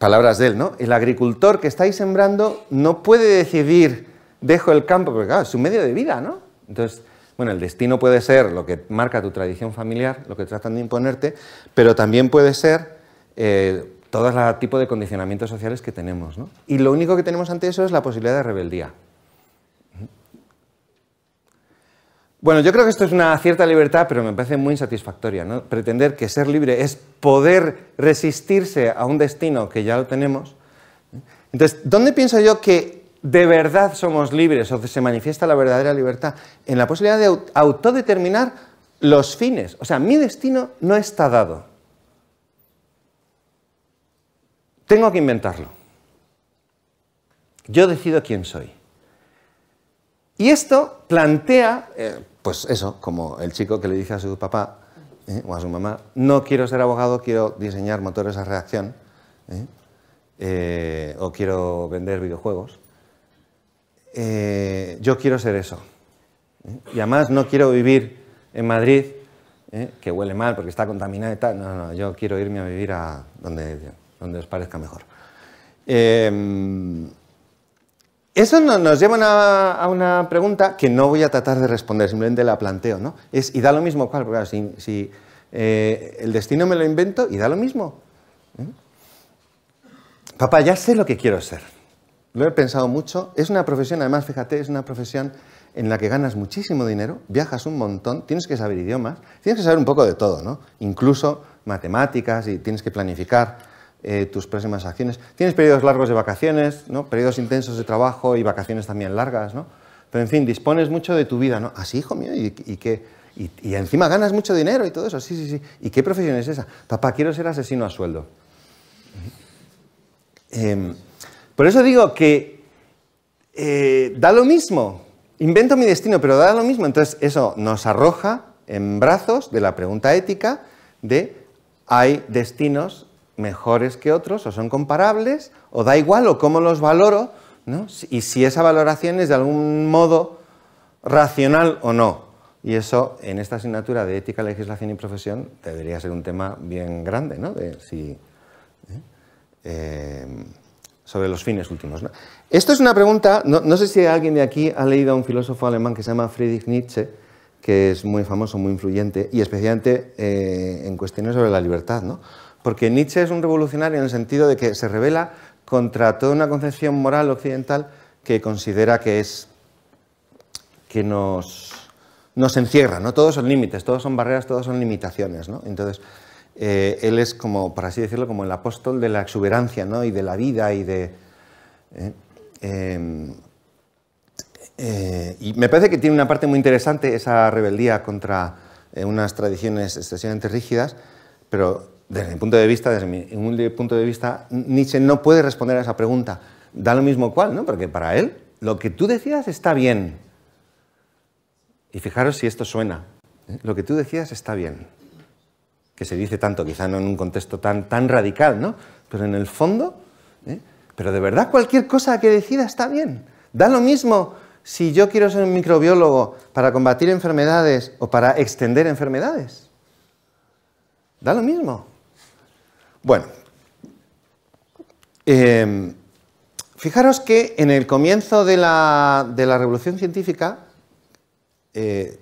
palabras de él, ¿no? El agricultor que estáis sembrando no puede decidir, dejo el campo, porque claro, es su medio de vida, ¿no? Entonces, bueno, el destino puede ser lo que marca tu tradición familiar, lo que tratan de imponerte, pero también puede ser eh, todo el tipo de condicionamientos sociales que tenemos, ¿no? Y lo único que tenemos ante eso es la posibilidad de rebeldía. Bueno, yo creo que esto es una cierta libertad, pero me parece muy insatisfactoria. Pretender que ser libre es poder resistirse a un destino que ya lo tenemos. ¿eh? Entonces, ¿dónde pienso yo que de verdad somos libres o se manifiesta la verdadera libertad? En la posibilidad de autodeterminar los fines. O sea, mi destino no está dado. Tengo que inventarlo. Yo decido quién soy. Y esto plantea, eh, pues eso, como el chico que le dice a su papá eh, o a su mamá, no quiero ser abogado, quiero diseñar motores a reacción, eh, o quiero vender videojuegos. yo quiero ser eso. Y además no quiero vivir en Madrid, que huele mal porque está contaminada y tal. No, no, yo quiero irme a vivir a donde, donde os parezca mejor. Em, eso nos lleva a una pregunta que no voy a tratar de responder, simplemente la planteo, ¿no? Es, y da lo mismo cuál, porque si, eh, el destino me lo invento y da lo mismo. ¿eh? Papá, ya sé lo que quiero ser. Lo he pensado mucho. Es una profesión, además, fíjate, es una profesión en la que ganas muchísimo dinero, viajas un montón, tienes que saber idiomas, tienes que saber un poco de todo, ¿no? Incluso matemáticas y tienes que planificar eh, tus próximas acciones. Tienes periodos largos de vacaciones, ¿no? periodos intensos de trabajo y vacaciones también largas, ¿no? pero en fin, dispones mucho de tu vida, ¿no? Así, ah, hijo mío, y, y y, encima ganas mucho dinero y todo eso, sí, sí, sí. ¿Y qué profesión es esa? Papá, quiero ser asesino a sueldo. Em, por eso digo que eh, da lo mismo, invento mi destino, pero da lo mismo. Entonces eso nos arroja en brazos de la pregunta ética de hay destinos mejores que otros o son comparables o da igual o cómo los valoro ¿no? y si esa valoración es de algún modo racional o no. Y eso en esta asignatura de ética, legislación y profesión debería ser un tema bien grande, ¿no? ¿eh? Em, sobre los fines últimos. Esto es una pregunta, no, sé si alguien de aquí ha leído a un filósofo alemán que se llama Friedrich Nietzsche, que es muy famoso, muy influyente y especialmente eh, en cuestiones sobre la libertad. ¿no? Porque Nietzsche es un revolucionario en el sentido de que se revela contra toda una concepción moral occidental que considera que es que nos, nos encierra, ¿no? Todos son límites, todos son barreras, todos son limitaciones, Entonces, eh, él es como, por así decirlo, como el apóstol de la exuberancia, Y de la vida y de... Eh, eh, y me parece que tiene una parte muy interesante esa rebeldía contra unas tradiciones excesivamente rígidas, pero desde mi punto de vista, desde mi punto de vista, Nietzsche no puede responder a esa pregunta. Da lo mismo cuál, ¿no? Porque para él lo que tú decías está bien. Y fijaros si esto suena. ¿eh? Lo que tú decías está bien. Que se dice tanto, quizá no en un contexto tan, tan radical, ¿no? Pero en el fondo, ¿eh? pero de verdad cualquier cosa que decida está bien. Da lo mismo si yo quiero ser un microbiólogo para combatir enfermedades o para extender enfermedades. Da lo mismo. Bueno, eh, fijaros que en el comienzo de la, revolución científica, eh,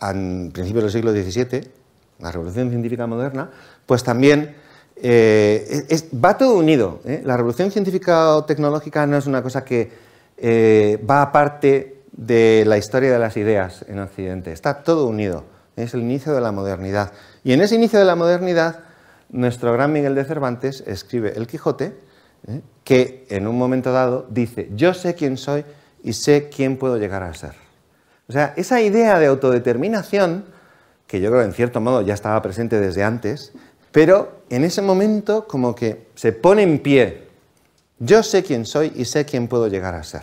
a principios del siglo XVII, la revolución científica moderna, pues también eh, va todo unido. ¿eh? La revolución científica o tecnológica no es una cosa que va aparte de la historia de las ideas en Occidente, está todo unido. Es el inicio de la modernidad. Y en ese inicio de la modernidad, nuestro gran Miguel de Cervantes escribe El Quijote, ¿eh? que en un momento dado dice, yo sé quién soy y sé quién puedo llegar a ser. O sea, esa idea de autodeterminación, que yo creo en cierto modo ya estaba presente desde antes, pero en ese momento como que se pone en pie, yo sé quién soy y sé quién puedo llegar a ser.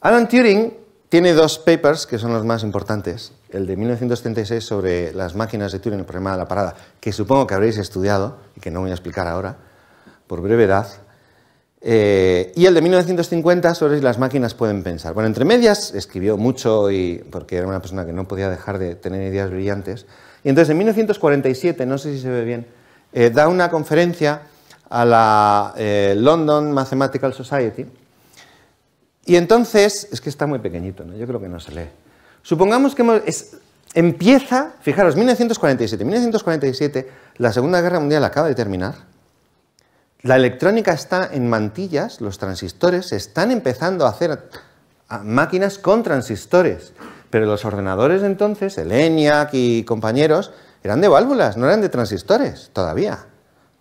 Alan Turing tiene dos papers que son los más importantes, el de 1936 sobre las máquinas de Turing, el problema de la parada, que supongo que habréis estudiado y que no voy a explicar ahora, por brevedad. Eh, y el de 1950 sobre las máquinas pueden pensar. Bueno, entre medias escribió mucho y, porque era una persona que no podía dejar de tener ideas brillantes. Y entonces en 1947, no sé si se ve bien, eh, da una conferencia a la eh, London Mathematical Society. Y entonces, es que está muy pequeñito, ¿no? yo creo que no se lee. Supongamos que empieza, fijaros, 1947. 1947, la Segunda Guerra Mundial acaba de terminar. La electrónica está en mantillas, los transistores están empezando a hacer máquinas con transistores, pero los ordenadores entonces, el ENIAC y compañeros, eran de válvulas, no eran de transistores todavía,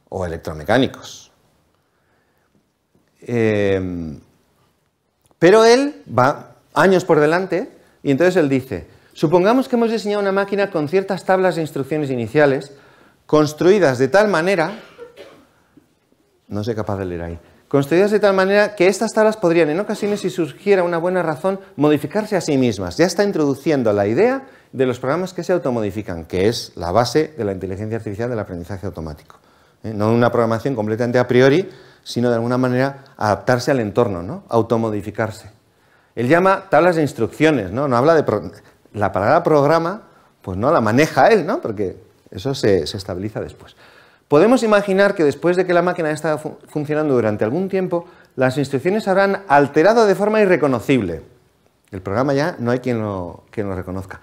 o electromecánicos. Em, pero él va años por delante y entonces él dice, supongamos que hemos diseñado una máquina con ciertas tablas de instrucciones iniciales, construidas de tal manera, no sé capaz de leer ahí, construidas de tal manera que estas tablas podrían en ocasiones, si surgiera una buena razón, modificarse a sí mismas. Ya está introduciendo la idea de los programas que se automodifican, que es la base de la inteligencia artificial del aprendizaje automático. ¿eh? No una programación completamente a priori, sino de alguna manera adaptarse al entorno, ¿no? automodificarse. Él llama tablas de instrucciones, ¿no? No habla de... La palabra programa, pues no la maneja él, ¿no? Porque eso se, estabiliza después. Podemos imaginar que después de que la máquina está funcionando durante algún tiempo, las instrucciones habrán alterado de forma irreconocible. El programa ya no hay quien quien lo reconozca.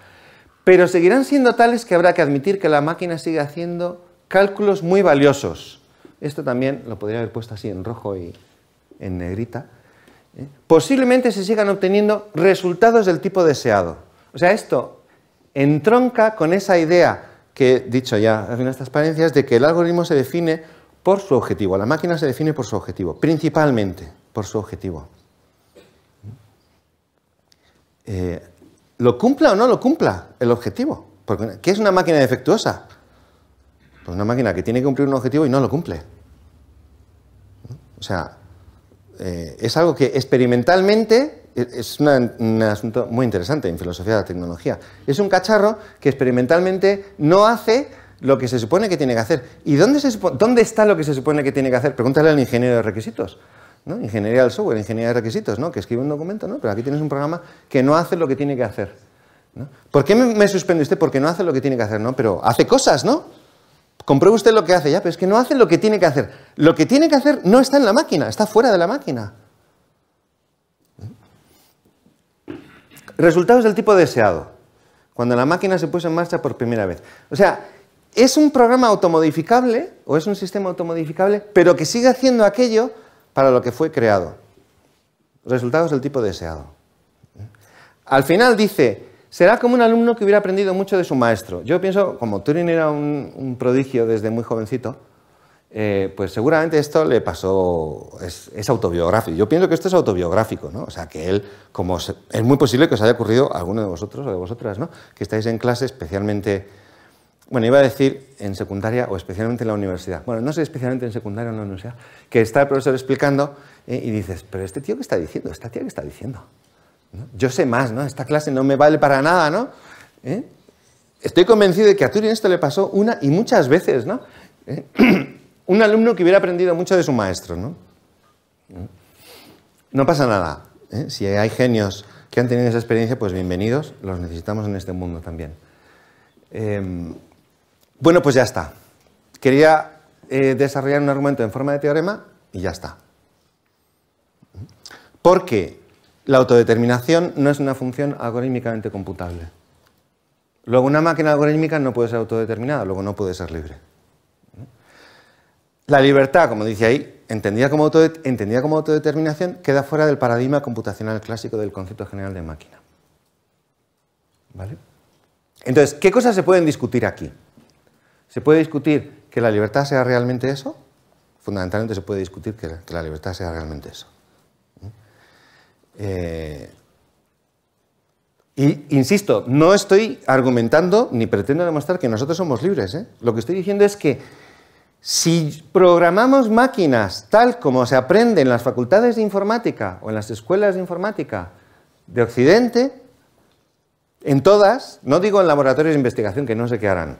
Pero seguirán siendo tales que habrá que admitir que la máquina sigue haciendo cálculos muy valiosos. Esto también lo podría haber puesto así en rojo y en negrita, ¿Eh? posiblemente se sigan obteniendo resultados del tipo deseado. O sea, esto entronca con esa idea que he dicho ya en estas transparencias de que el algoritmo se define por su objetivo, la máquina se define por su objetivo, principalmente por su objetivo. ¿Eh? Eh, ¿Lo cumpla o no lo cumpla el objetivo? Porque, ¿Qué es una máquina defectuosa? Pues una máquina que tiene que cumplir un objetivo y no lo cumple. O sea, eh, es algo que experimentalmente e-, es un asunto muy interesante en filosofía de la tecnología. Es un cacharro que experimentalmente no hace lo que se supone que tiene que hacer. ¿Y dónde, se dónde está lo que se supone que tiene que hacer? Pregúntale al ingeniero de requisitos. ¿no? Ingeniería del software, ingeniería de requisitos, ¿no? que escribe un documento, ¿no? pero aquí tienes un programa que no hace lo que tiene que hacer. ¿Por qué me, me suspende usted? Porque no hace lo que tiene que hacer, ¿no? pero hace cosas, ¿no? compruebe usted lo que hace, ya, pero es que no hace lo que tiene que hacer. Lo que tiene que hacer no está en la máquina, está fuera de la máquina. Resultados del tipo deseado, cuando la máquina se puso en marcha por primera vez. O sea, es un programa automodificable o es un sistema automodificable, pero que sigue haciendo aquello para lo que fue creado. Resultados del tipo deseado. Al final dice, Será como un alumno que hubiera aprendido mucho de su maestro. Yo pienso, como Turing era un, prodigio desde muy jovencito, eh, pues seguramente esto le pasó, es, autobiográfico. Yo pienso que esto es autobiográfico, ¿no? O sea, que él, como es muy posible que os haya ocurrido a alguno de vosotros o de vosotras, ¿no? Que estáis en clase especialmente, bueno, iba a decir en secundaria o especialmente en la universidad. Bueno, no sé especialmente en secundaria o en la universidad, que está el profesor explicando eh, y dices, pero este tío qué está diciendo, esta tía qué está diciendo. Yo sé más, ¿no? Esta clase no me vale para nada, ¿no? ¿Eh? Estoy convencido de que a Turín esto le pasó una y muchas veces, ¿no? ¿Eh? Un alumno que hubiera aprendido mucho de su maestro, ¿no? ¿Eh? No pasa nada. Si hay genios que han tenido esa experiencia, pues bienvenidos, los necesitamos en este mundo también. Em, bueno, pues ya está. Quería desarrollar un argumento en forma de teorema y ya está. Porque la autodeterminación no es una función algorítmicamente computable. Luego, una máquina algorítmica no puede ser autodeterminada, luego no puede ser libre. La libertad, como dice ahí, entendida como, como autodeterminación, queda fuera del paradigma computacional clásico del concepto general de máquina. ¿Vale? Entonces, ¿qué cosas se pueden discutir aquí? ¿Se puede discutir que la libertad sea realmente eso? Fundamentalmente se puede discutir que la libertad sea realmente eso. Eh, y insisto, no estoy argumentando ni pretendo demostrar que nosotros somos libres. ¿eh? Lo que estoy diciendo es que si programamos máquinas tal como se aprende en las facultades de informática o en las escuelas de informática de Occidente, en todas, no digo en laboratorios de investigación que no sé qué harán,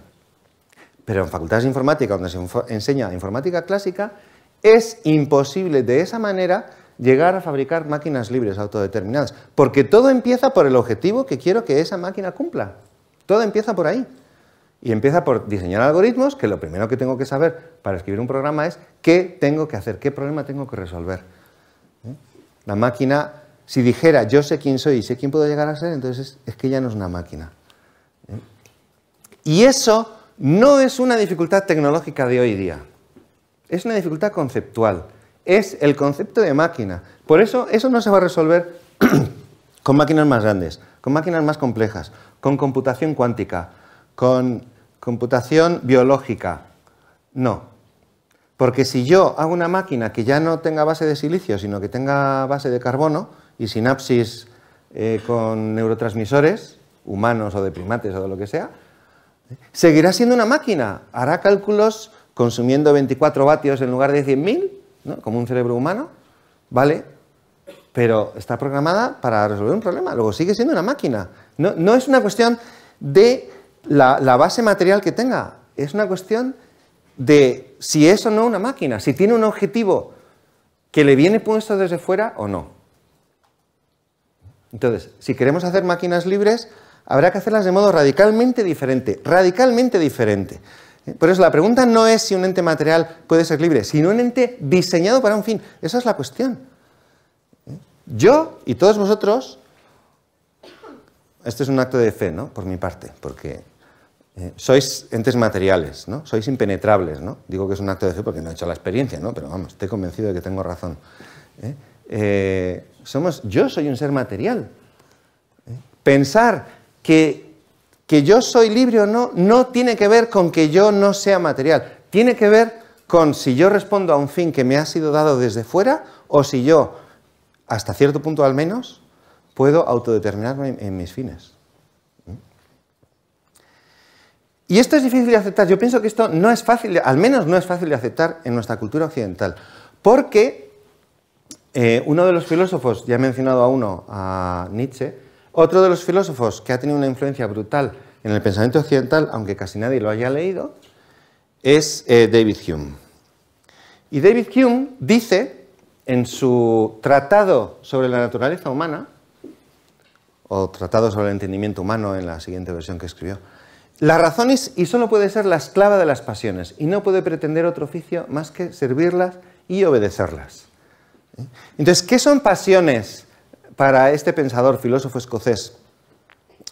pero en facultades de informática donde se enseña informática clásica, es imposible de esa manera llegar a fabricar máquinas libres autodeterminadas, porque todo empieza por el objetivo que quiero que esa máquina cumpla. Todo empieza por ahí. Y empieza por diseñar algoritmos, que lo primero que tengo que saber para escribir un programa es qué tengo que hacer, qué problema tengo que resolver. ¿Eh? La máquina, si dijera yo sé quién soy y sé quién puedo llegar a ser, entonces es, que ya no es una máquina. ¿Eh? Y eso no es una dificultad tecnológica de hoy día, es una dificultad conceptual es el concepto de máquina. Por eso, eso no se va a resolver con máquinas más grandes, con máquinas más complejas, con computación cuántica, con computación biológica. No. Porque si yo hago una máquina que ya no tenga base de silicio, sino que tenga base de carbono y sinapsis eh, con neurotransmisores, humanos o de primates o de lo que sea, ¿eh? seguirá siendo una máquina. Hará cálculos consumiendo 24 vatios en lugar de 100.000 como un cerebro humano, ¿vale? Pero está programada para resolver un problema, luego sigue siendo una máquina. No, es una cuestión de la, base material que tenga, es una cuestión de si es o no una máquina, si tiene un objetivo que le viene puesto desde fuera o no. Entonces, si queremos hacer máquinas libres, habrá que hacerlas de modo radicalmente diferente, radicalmente diferente. Por eso la pregunta no es si un ente material puede ser libre, sino un ente diseñado para un fin. Esa es la cuestión. Yo y todos vosotros, este es un acto de fe, ¿no? Por mi parte, porque eh, sois entes materiales, ¿no? Sois impenetrables, ¿no? Digo que es un acto de fe porque no he hecho la experiencia, ¿no? Pero vamos, estoy convencido de que tengo razón. ¿eh? Eh, somos, yo soy un ser material. Pensar que que yo soy libre o no, no tiene que ver con que yo no sea material. Tiene que ver con si yo respondo a un fin que me ha sido dado desde fuera o si yo, hasta cierto punto al menos, puedo autodeterminarme en mis fines. Y esto es difícil de aceptar. Yo pienso que esto no es fácil, al menos no es fácil de aceptar en nuestra cultura occidental. Porque eh, uno de los filósofos, ya he mencionado a uno, a Nietzsche, otro de los filósofos que ha tenido una influencia brutal en el pensamiento occidental, aunque casi nadie lo haya leído, es eh, David Hume. Y David Hume dice en su Tratado sobre la Naturaleza Humana, o Tratado sobre el Entendimiento Humano en la siguiente versión que escribió, la razón es y solo puede ser la esclava de las pasiones y no puede pretender otro oficio más que servirlas y obedecerlas. ¿Eh? Entonces, ¿qué son pasiones? para este pensador, filósofo escocés.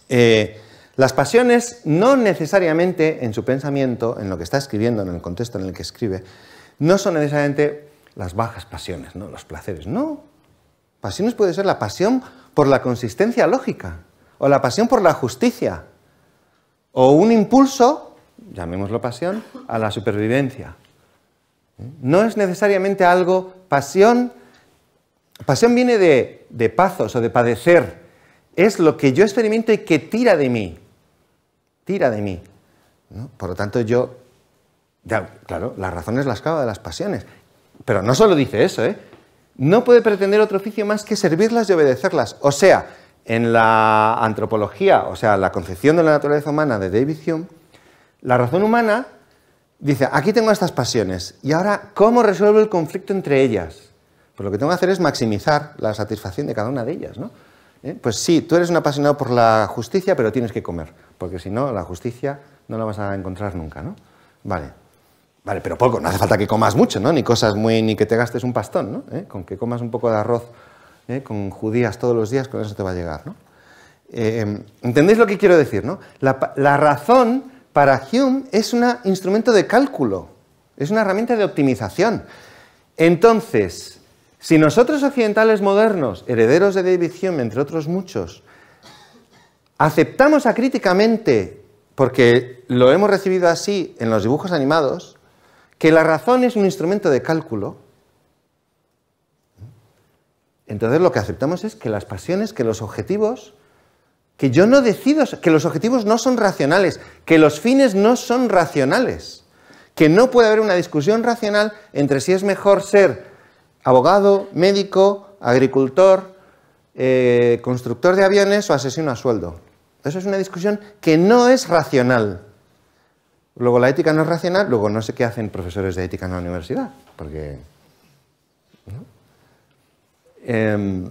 Eh, las pasiones no necesariamente en su pensamiento, en lo que está escribiendo, en el contexto en el que escribe, no son necesariamente las bajas pasiones, ¿no? los placeres. No. Pasiones puede ser la pasión por la consistencia lógica, o la pasión por la justicia, o un impulso, llamémoslo pasión, a la supervivencia. ¿Eh? No es necesariamente algo, pasión Pasión viene de, de pazos o de padecer. Es lo que yo experimento y que tira de mí. Tira de mí. Por lo tanto, yo, claro, la razón es la escava de las pasiones. Pero no solo dice eso, ¿eh? No puede pretender otro oficio más que servirlas y obedecerlas. O sea, en la antropología, o sea, la concepción de la naturaleza humana de David Hume, la razón humana dice, aquí tengo estas pasiones, y ahora, ¿cómo resuelvo el conflicto entre ellas? Pues lo que tengo que hacer es maximizar la satisfacción de cada una de ellas, ¿no? ¿Eh? Pues sí, tú eres un apasionado por la justicia, pero tienes que comer, porque si no, la justicia no la vas a encontrar nunca, ¿no? Vale, vale, pero poco, no hace falta que comas mucho, ¿no? Ni cosas muy, ni que te gastes un pastón, ¿no? ¿Eh? Con que comas un poco de arroz ¿eh? con judías todos los días, con eso te va a llegar, ¿no? Em, ¿Entendéis lo que quiero decir, La, la razón para Hume es un instrumento de cálculo, es una herramienta de optimización. Entonces, si nosotros occidentales modernos, herederos de división, entre otros muchos, aceptamos acríticamente, porque lo hemos recibido así en los dibujos animados, que la razón es un instrumento de cálculo, entonces lo que aceptamos es que las pasiones, que los objetivos, que yo no decido, que los objetivos no son racionales, que los fines no son racionales, que no puede haber una discusión racional entre si es mejor ser abogado, médico, agricultor, eh, constructor de aviones o asesino a sueldo. Eso es una discusión que no es racional. Luego la ética no es racional, luego no sé qué hacen profesores de ética en la universidad, porque... Em,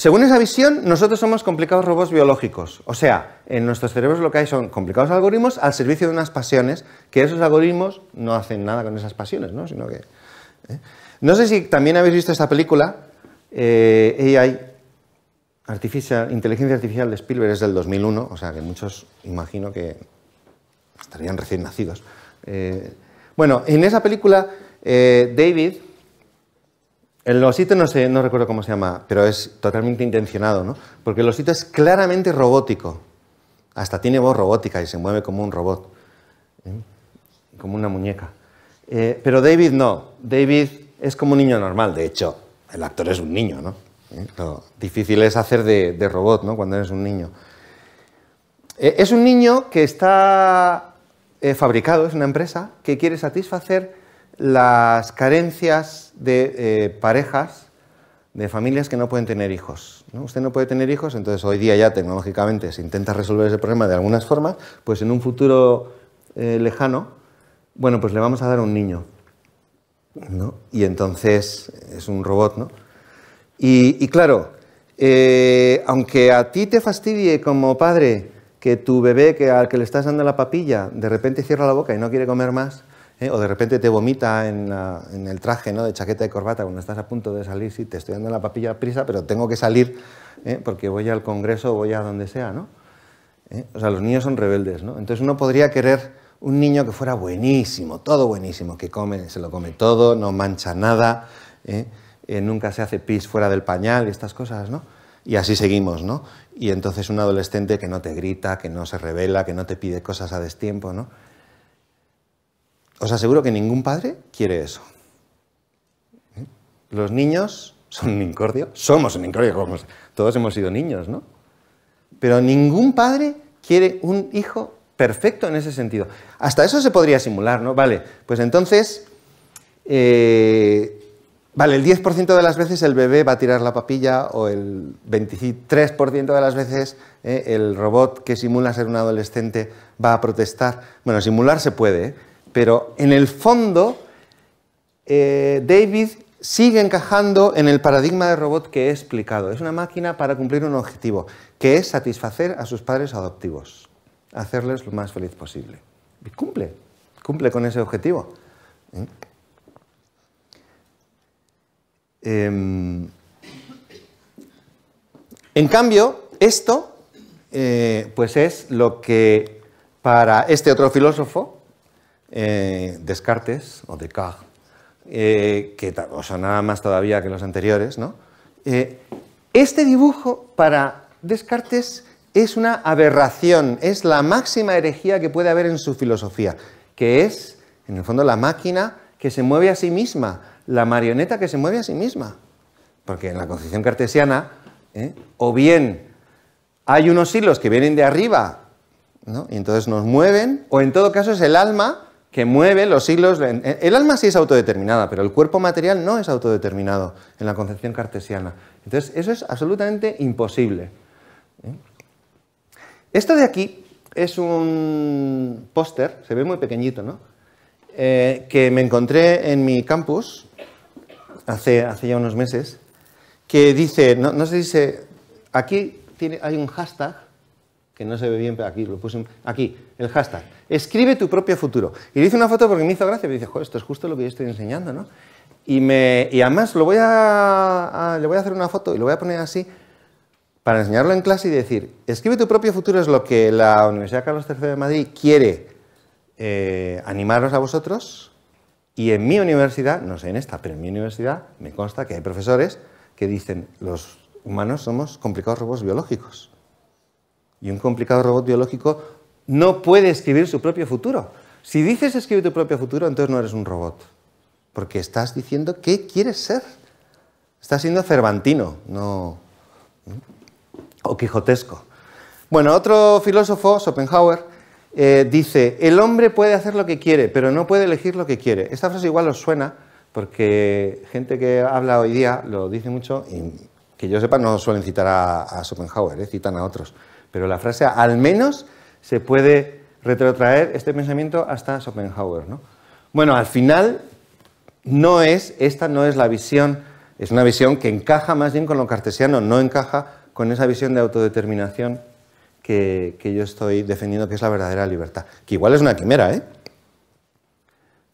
según esa visión, nosotros somos complicados robots biológicos. O sea, en nuestros cerebros lo que hay son complicados algoritmos al servicio de unas pasiones, que esos algoritmos no hacen nada con esas pasiones, ¿no? Sino que, ¿eh? No sé si también habéis visto esta película, eh, AI, Artificial, Inteligencia Artificial de Spielberg, es del 2001, o sea que muchos imagino que estarían recién nacidos. Eh, bueno, en esa película, eh, David, el losito no, sé, no recuerdo cómo se llama, pero es totalmente intencionado, ¿no? Porque el losito es claramente robótico. Hasta tiene voz robótica y se mueve como un robot, ¿eh? como una muñeca. Eh, pero David no. David es como un niño normal, de hecho. El actor es un niño, ¿no? ¿Eh? Lo difícil es hacer de, de, robot, ¿no? Cuando eres un niño. es un niño que está fabricado, es una empresa que quiere satisfacer las carencias de eh, parejas, de familias que no pueden tener hijos. Usted no puede tener hijos, entonces hoy día ya tecnológicamente se intenta resolver ese problema de algunas formas, pues en un futuro eh, lejano, bueno, pues le vamos a dar un niño. Y entonces es un robot, ¿no? Y, claro, eh, aunque a ti te fastidie como padre que tu bebé que al que le estás dando la papilla de repente cierra la boca y no quiere comer más, ¿eh? o de repente te vomita en, el traje ¿no? de chaqueta y corbata cuando estás a punto de salir, sí, te estoy dando la papilla a prisa, pero tengo que salir ¿eh? porque voy al congreso, voy a donde sea, ¿no? ¿Eh? O sea, los niños son rebeldes, ¿no? Entonces uno podría querer un niño que fuera buenísimo, todo buenísimo, que come, se lo come todo, no mancha nada, nunca se hace pis fuera del pañal y estas cosas, ¿no? Y así seguimos, ¿no? Y entonces un adolescente que no te grita, que no se revela, que no te pide cosas a destiempo, ¿no? os aseguro que ningún padre quiere eso. ¿Eh? Los niños son un incordio, somos un incordio, todos hemos sido niños, ¿no? Pero ningún padre quiere un hijo perfecto en ese sentido. Hasta eso se podría simular, ¿no? Vale, pues entonces, eh, vale, el 10% de las veces el bebé va a tirar la papilla o el 23% de las veces ¿eh? el robot que simula ser un adolescente va a protestar. Bueno, simular se puede, ¿eh? Pero en el fondo, eh, David sigue encajando en el paradigma de robot que he explicado. Es una máquina para cumplir un objetivo, que es satisfacer a sus padres adoptivos, hacerles lo más feliz posible. Y cumple, cumple con ese objetivo. ¿Eh? Em, en cambio, esto eh, pues es lo que para este otro filósofo, eh, descartes o Descartes, eh, que o nada más todavía que los anteriores, ¿no? Eh, este dibujo para Descartes es una aberración, es la máxima herejía que puede haber en su filosofía, que es, en el fondo, la máquina que se mueve a sí misma, la marioneta que se mueve a sí misma. Porque en la concepción cartesiana, o bien hay unos hilos que vienen de arriba y entonces nos mueven, o en todo caso es el alma que mueve los siglos El alma sí es autodeterminada, pero el cuerpo material no es autodeterminado en la concepción cartesiana. Entonces, eso es absolutamente imposible. ¿eh? Esto de aquí es un póster, se ve muy pequeñito, ¿no? Eh, que me encontré en mi campus hace, hace ya unos meses, que dice, no, no sé si se dice, aquí tiene, hay un hashtag que no se ve bien, pero aquí lo puse, aquí, el hashtag, escribe tu propio futuro. Y le hice una foto porque me hizo gracia, me dice, joder, esto es justo lo que yo estoy enseñando, ¿no? Y, me, y además lo voy a, le voy a hacer una foto y lo voy a poner así para enseñarlo en clase y decir, escribe tu propio futuro es lo que la Universidad Carlos III de Madrid quiere eh, animaros a vosotros y en mi universidad, no sé en esta, pero en mi universidad me consta que hay profesores que dicen los humanos somos complicados robos biológicos y un complicado robot biológico no puede escribir su propio futuro. Si dices escribir tu propio futuro, entonces no eres un robot, porque estás diciendo qué quieres ser. Estás siendo cervantino, no o quijotesco. Bueno, otro filósofo, Schopenhauer, eh, dice, el hombre puede hacer lo que quiere, pero no puede elegir lo que quiere. Esta frase igual os suena, porque gente que habla hoy día lo dice mucho y que yo sepa no suelen citar a, Schopenhauer, eh, citan a otros. Pero la frase al menos se puede retrotraer este pensamiento hasta Schopenhauer. Bueno, al final no es, esta no es la visión, es una visión que encaja más bien con lo cartesiano, no encaja con esa visión de autodeterminación que, yo estoy defendiendo que es la verdadera libertad, que igual es una quimera, ¿eh?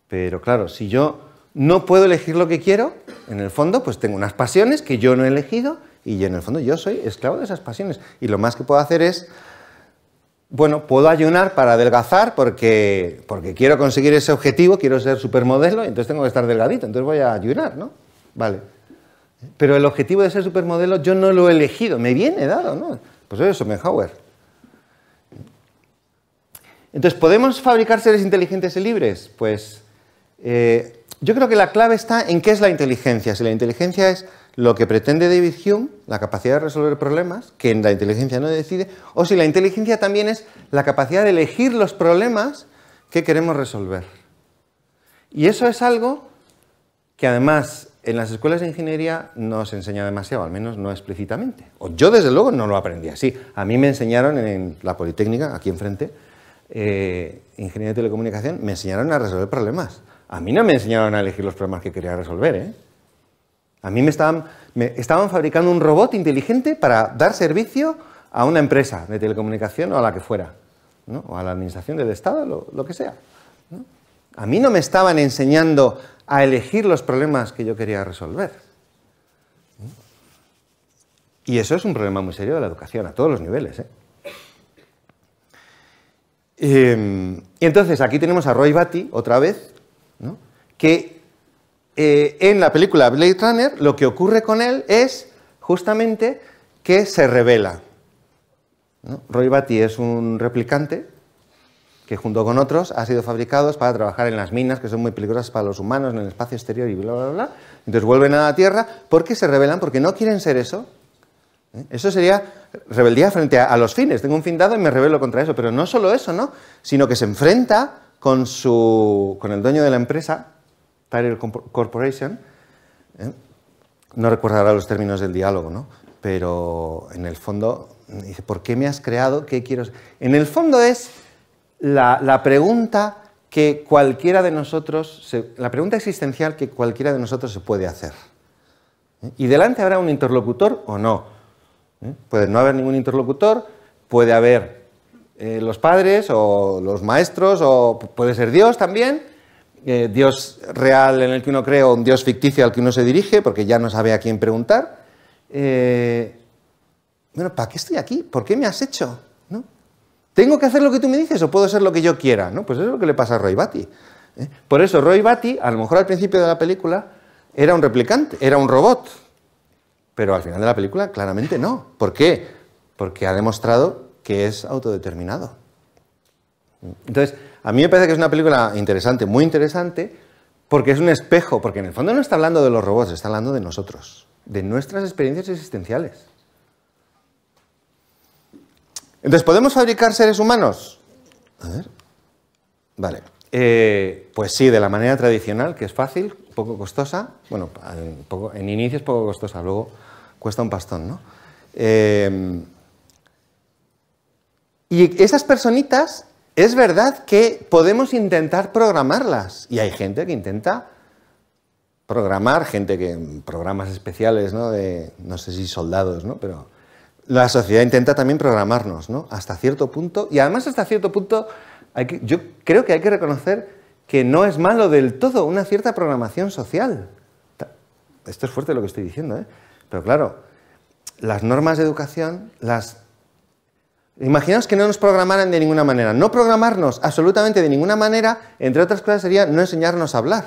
Pero claro, si yo no puedo elegir lo que quiero, en el fondo, pues tengo unas pasiones que yo no he elegido y en el fondo yo soy esclavo de esas pasiones. Y lo más que puedo hacer es, bueno, puedo ayunar para adelgazar porque, porque quiero conseguir ese objetivo, quiero ser supermodelo, entonces tengo que estar delgadito, entonces voy a ayunar, ¿no? Vale. Pero el objetivo de ser supermodelo yo no lo he elegido, me viene dado, ¿no? Pues eso me Schopenhauer. Entonces, ¿podemos fabricar seres inteligentes y libres? Pues eh, yo creo que la clave está en qué es la inteligencia. Si la inteligencia es lo que pretende David Hume, la capacidad de resolver problemas, que la inteligencia no decide, o si la inteligencia también es la capacidad de elegir los problemas que queremos resolver. Y eso es algo que además en las escuelas de ingeniería no se enseña demasiado, al menos no explícitamente. O yo desde luego no lo aprendí así. A mí me enseñaron en la Politécnica, aquí enfrente, eh, Ingeniería de Telecomunicación, me enseñaron a resolver problemas. A mí no me enseñaron a elegir los problemas que quería resolver, ¿eh? A mí me estaban, fabricando un robot inteligente para dar servicio a una empresa de telecomunicación o a la que fuera, o a la administración del Estado, lo, que sea. A mí no me estaban enseñando a elegir los problemas que yo quería resolver. Y eso es un problema muy serio de la educación, a todos los niveles. ¿eh? Em, y entonces aquí tenemos a Roy Batty, otra vez, que eh, en la película Blade Runner lo que ocurre con él es justamente que se revela. Roy Batty es un replicante que junto con otros ha sido fabricados para trabajar en las minas, que son muy peligrosas para los humanos, en el espacio exterior y bla, bla, bla. Entonces vuelven a la Tierra porque se rebelan, porque no quieren ser eso. ¿eh? Eso sería rebeldía frente a, los fines. Tengo un fin dado y me rebelo contra eso. Pero no solo eso, ¿no? Sino que se enfrenta con, su, con el dueño de la empresa, Tyrell Corporation, ¿eh? no recordará los términos del diálogo, ¿no? pero en el fondo dice, ¿por qué me has creado? ¿Qué quiero? En el fondo es la, pregunta que cualquiera de nosotros, la pregunta existencial que cualquiera de nosotros se puede hacer. ¿eh? Y delante habrá un interlocutor o no. ¿Eh? Puede no haber ningún interlocutor, puede haber los padres o los maestros o puede ser Dios también eh, Dios real en el que uno cree un Dios ficticio al que uno se dirige, porque ya no sabe a quién preguntar. Eh, bueno, ¿para qué estoy aquí? ¿Por qué me has hecho? ¿No? ¿Tengo que hacer lo que tú me dices o puedo ser lo que yo quiera? ¿No? Pues eso es lo que le pasa a Roy Batty. ¿eh? Por eso Roy Batty, a lo mejor al principio de la película, era un replicante, era un robot. Pero al final de la película, claramente no. ¿Por qué? Porque ha demostrado que es autodeterminado. Entonces, a mí me parece que es una película interesante, muy interesante, porque es un espejo, porque en el fondo no está hablando de los robots, está hablando de nosotros, de nuestras experiencias existenciales. Entonces, ¿podemos fabricar seres humanos? A ver. Vale. Eh, pues sí, de la manera tradicional, que es fácil, poco costosa. Bueno, en, poco, inicio es poco costosa, luego cuesta un pastón, ¿no? Eh, y esas personitas es verdad que podemos intentar programarlas y hay gente que intenta programar, gente que en programas especiales, ¿no? De, no sé si soldados, ¿no? Pero la sociedad intenta también programarnos, ¿no? Hasta cierto punto. Y además hasta cierto punto, hay que, yo creo que hay que reconocer que no es malo del todo una cierta programación social. Esto es fuerte lo que estoy diciendo, ¿eh? Pero claro, las normas de educación, las Imaginaos que no nos programaran de ninguna manera. No programarnos absolutamente de ninguna manera, entre otras cosas, sería no enseñarnos a hablar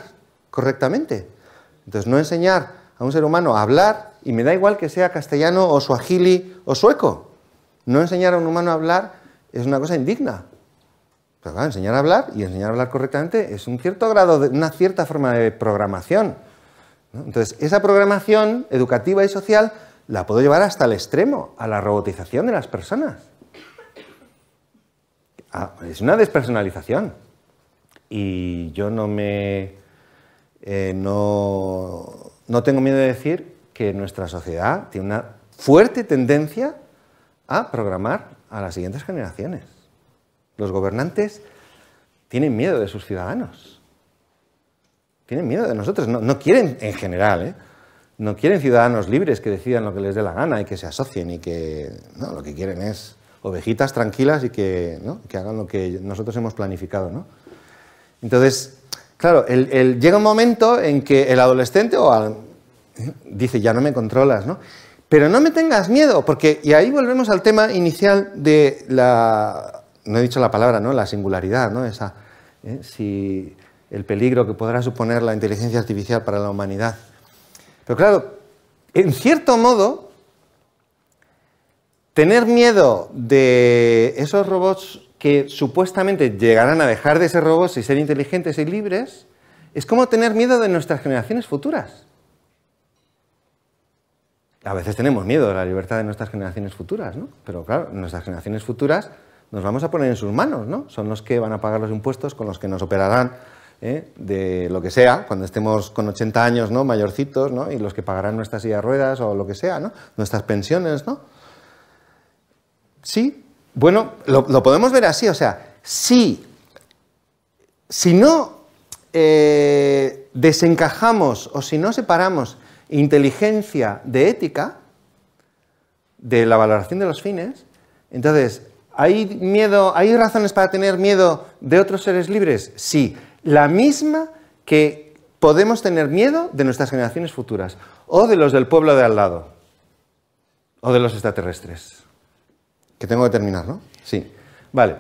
correctamente. Entonces, no enseñar a un ser humano a hablar, y me da igual que sea castellano o suajili o sueco. No enseñar a un humano a hablar es una cosa indigna. Pero claro, enseñar a hablar y enseñar a hablar correctamente es un cierto grado, de, una cierta forma de programación. Entonces, esa programación educativa y social la puedo llevar hasta el extremo, a la robotización de las personas. Ah, es una despersonalización. Y yo no me. Eh, no, tengo miedo de decir que nuestra sociedad tiene una fuerte tendencia a programar a las siguientes generaciones. Los gobernantes tienen miedo de sus ciudadanos. Tienen miedo de nosotros. No, no quieren, en general, ¿eh? no quieren ciudadanos libres que decidan lo que les dé la gana y que se asocien y que. No, lo que quieren es ovejitas tranquilas y que, hagan lo que nosotros hemos planificado. Entonces, claro, llega un momento en que el adolescente o dice, ya no me controlas, Pero no me tengas miedo, porque, y ahí volvemos al tema inicial de la, no he dicho la palabra, ¿no? La singularidad, ¿no? Esa, ¿eh? si el peligro que podrá suponer la inteligencia artificial para la humanidad. Pero claro, en cierto modo, Tener miedo de esos robots que supuestamente llegarán a dejar de ser robots y ser inteligentes y libres, es como tener miedo de nuestras generaciones futuras. A veces tenemos miedo de la libertad de nuestras generaciones futuras, ¿no? Pero claro, nuestras generaciones futuras nos vamos a poner en sus manos, ¿no? Son los que van a pagar los impuestos, con los que nos operarán ¿eh? de lo que sea, cuando estemos con 80 años, ¿no? Mayorcitos, ¿no? Y los que pagarán nuestras sillas ruedas o lo que sea, ¿no? Nuestras pensiones, ¿no? Sí, bueno, lo, podemos ver así, o sea, sí, si no eh, desencajamos o si no separamos inteligencia de ética, de la valoración de los fines, entonces, ¿hay miedo, hay razones para tener miedo de otros seres libres? Sí, la misma que podemos tener miedo de nuestras generaciones futuras o de los del pueblo de al lado o de los extraterrestres. Que tengo que terminar, ¿no? Sí. Vale.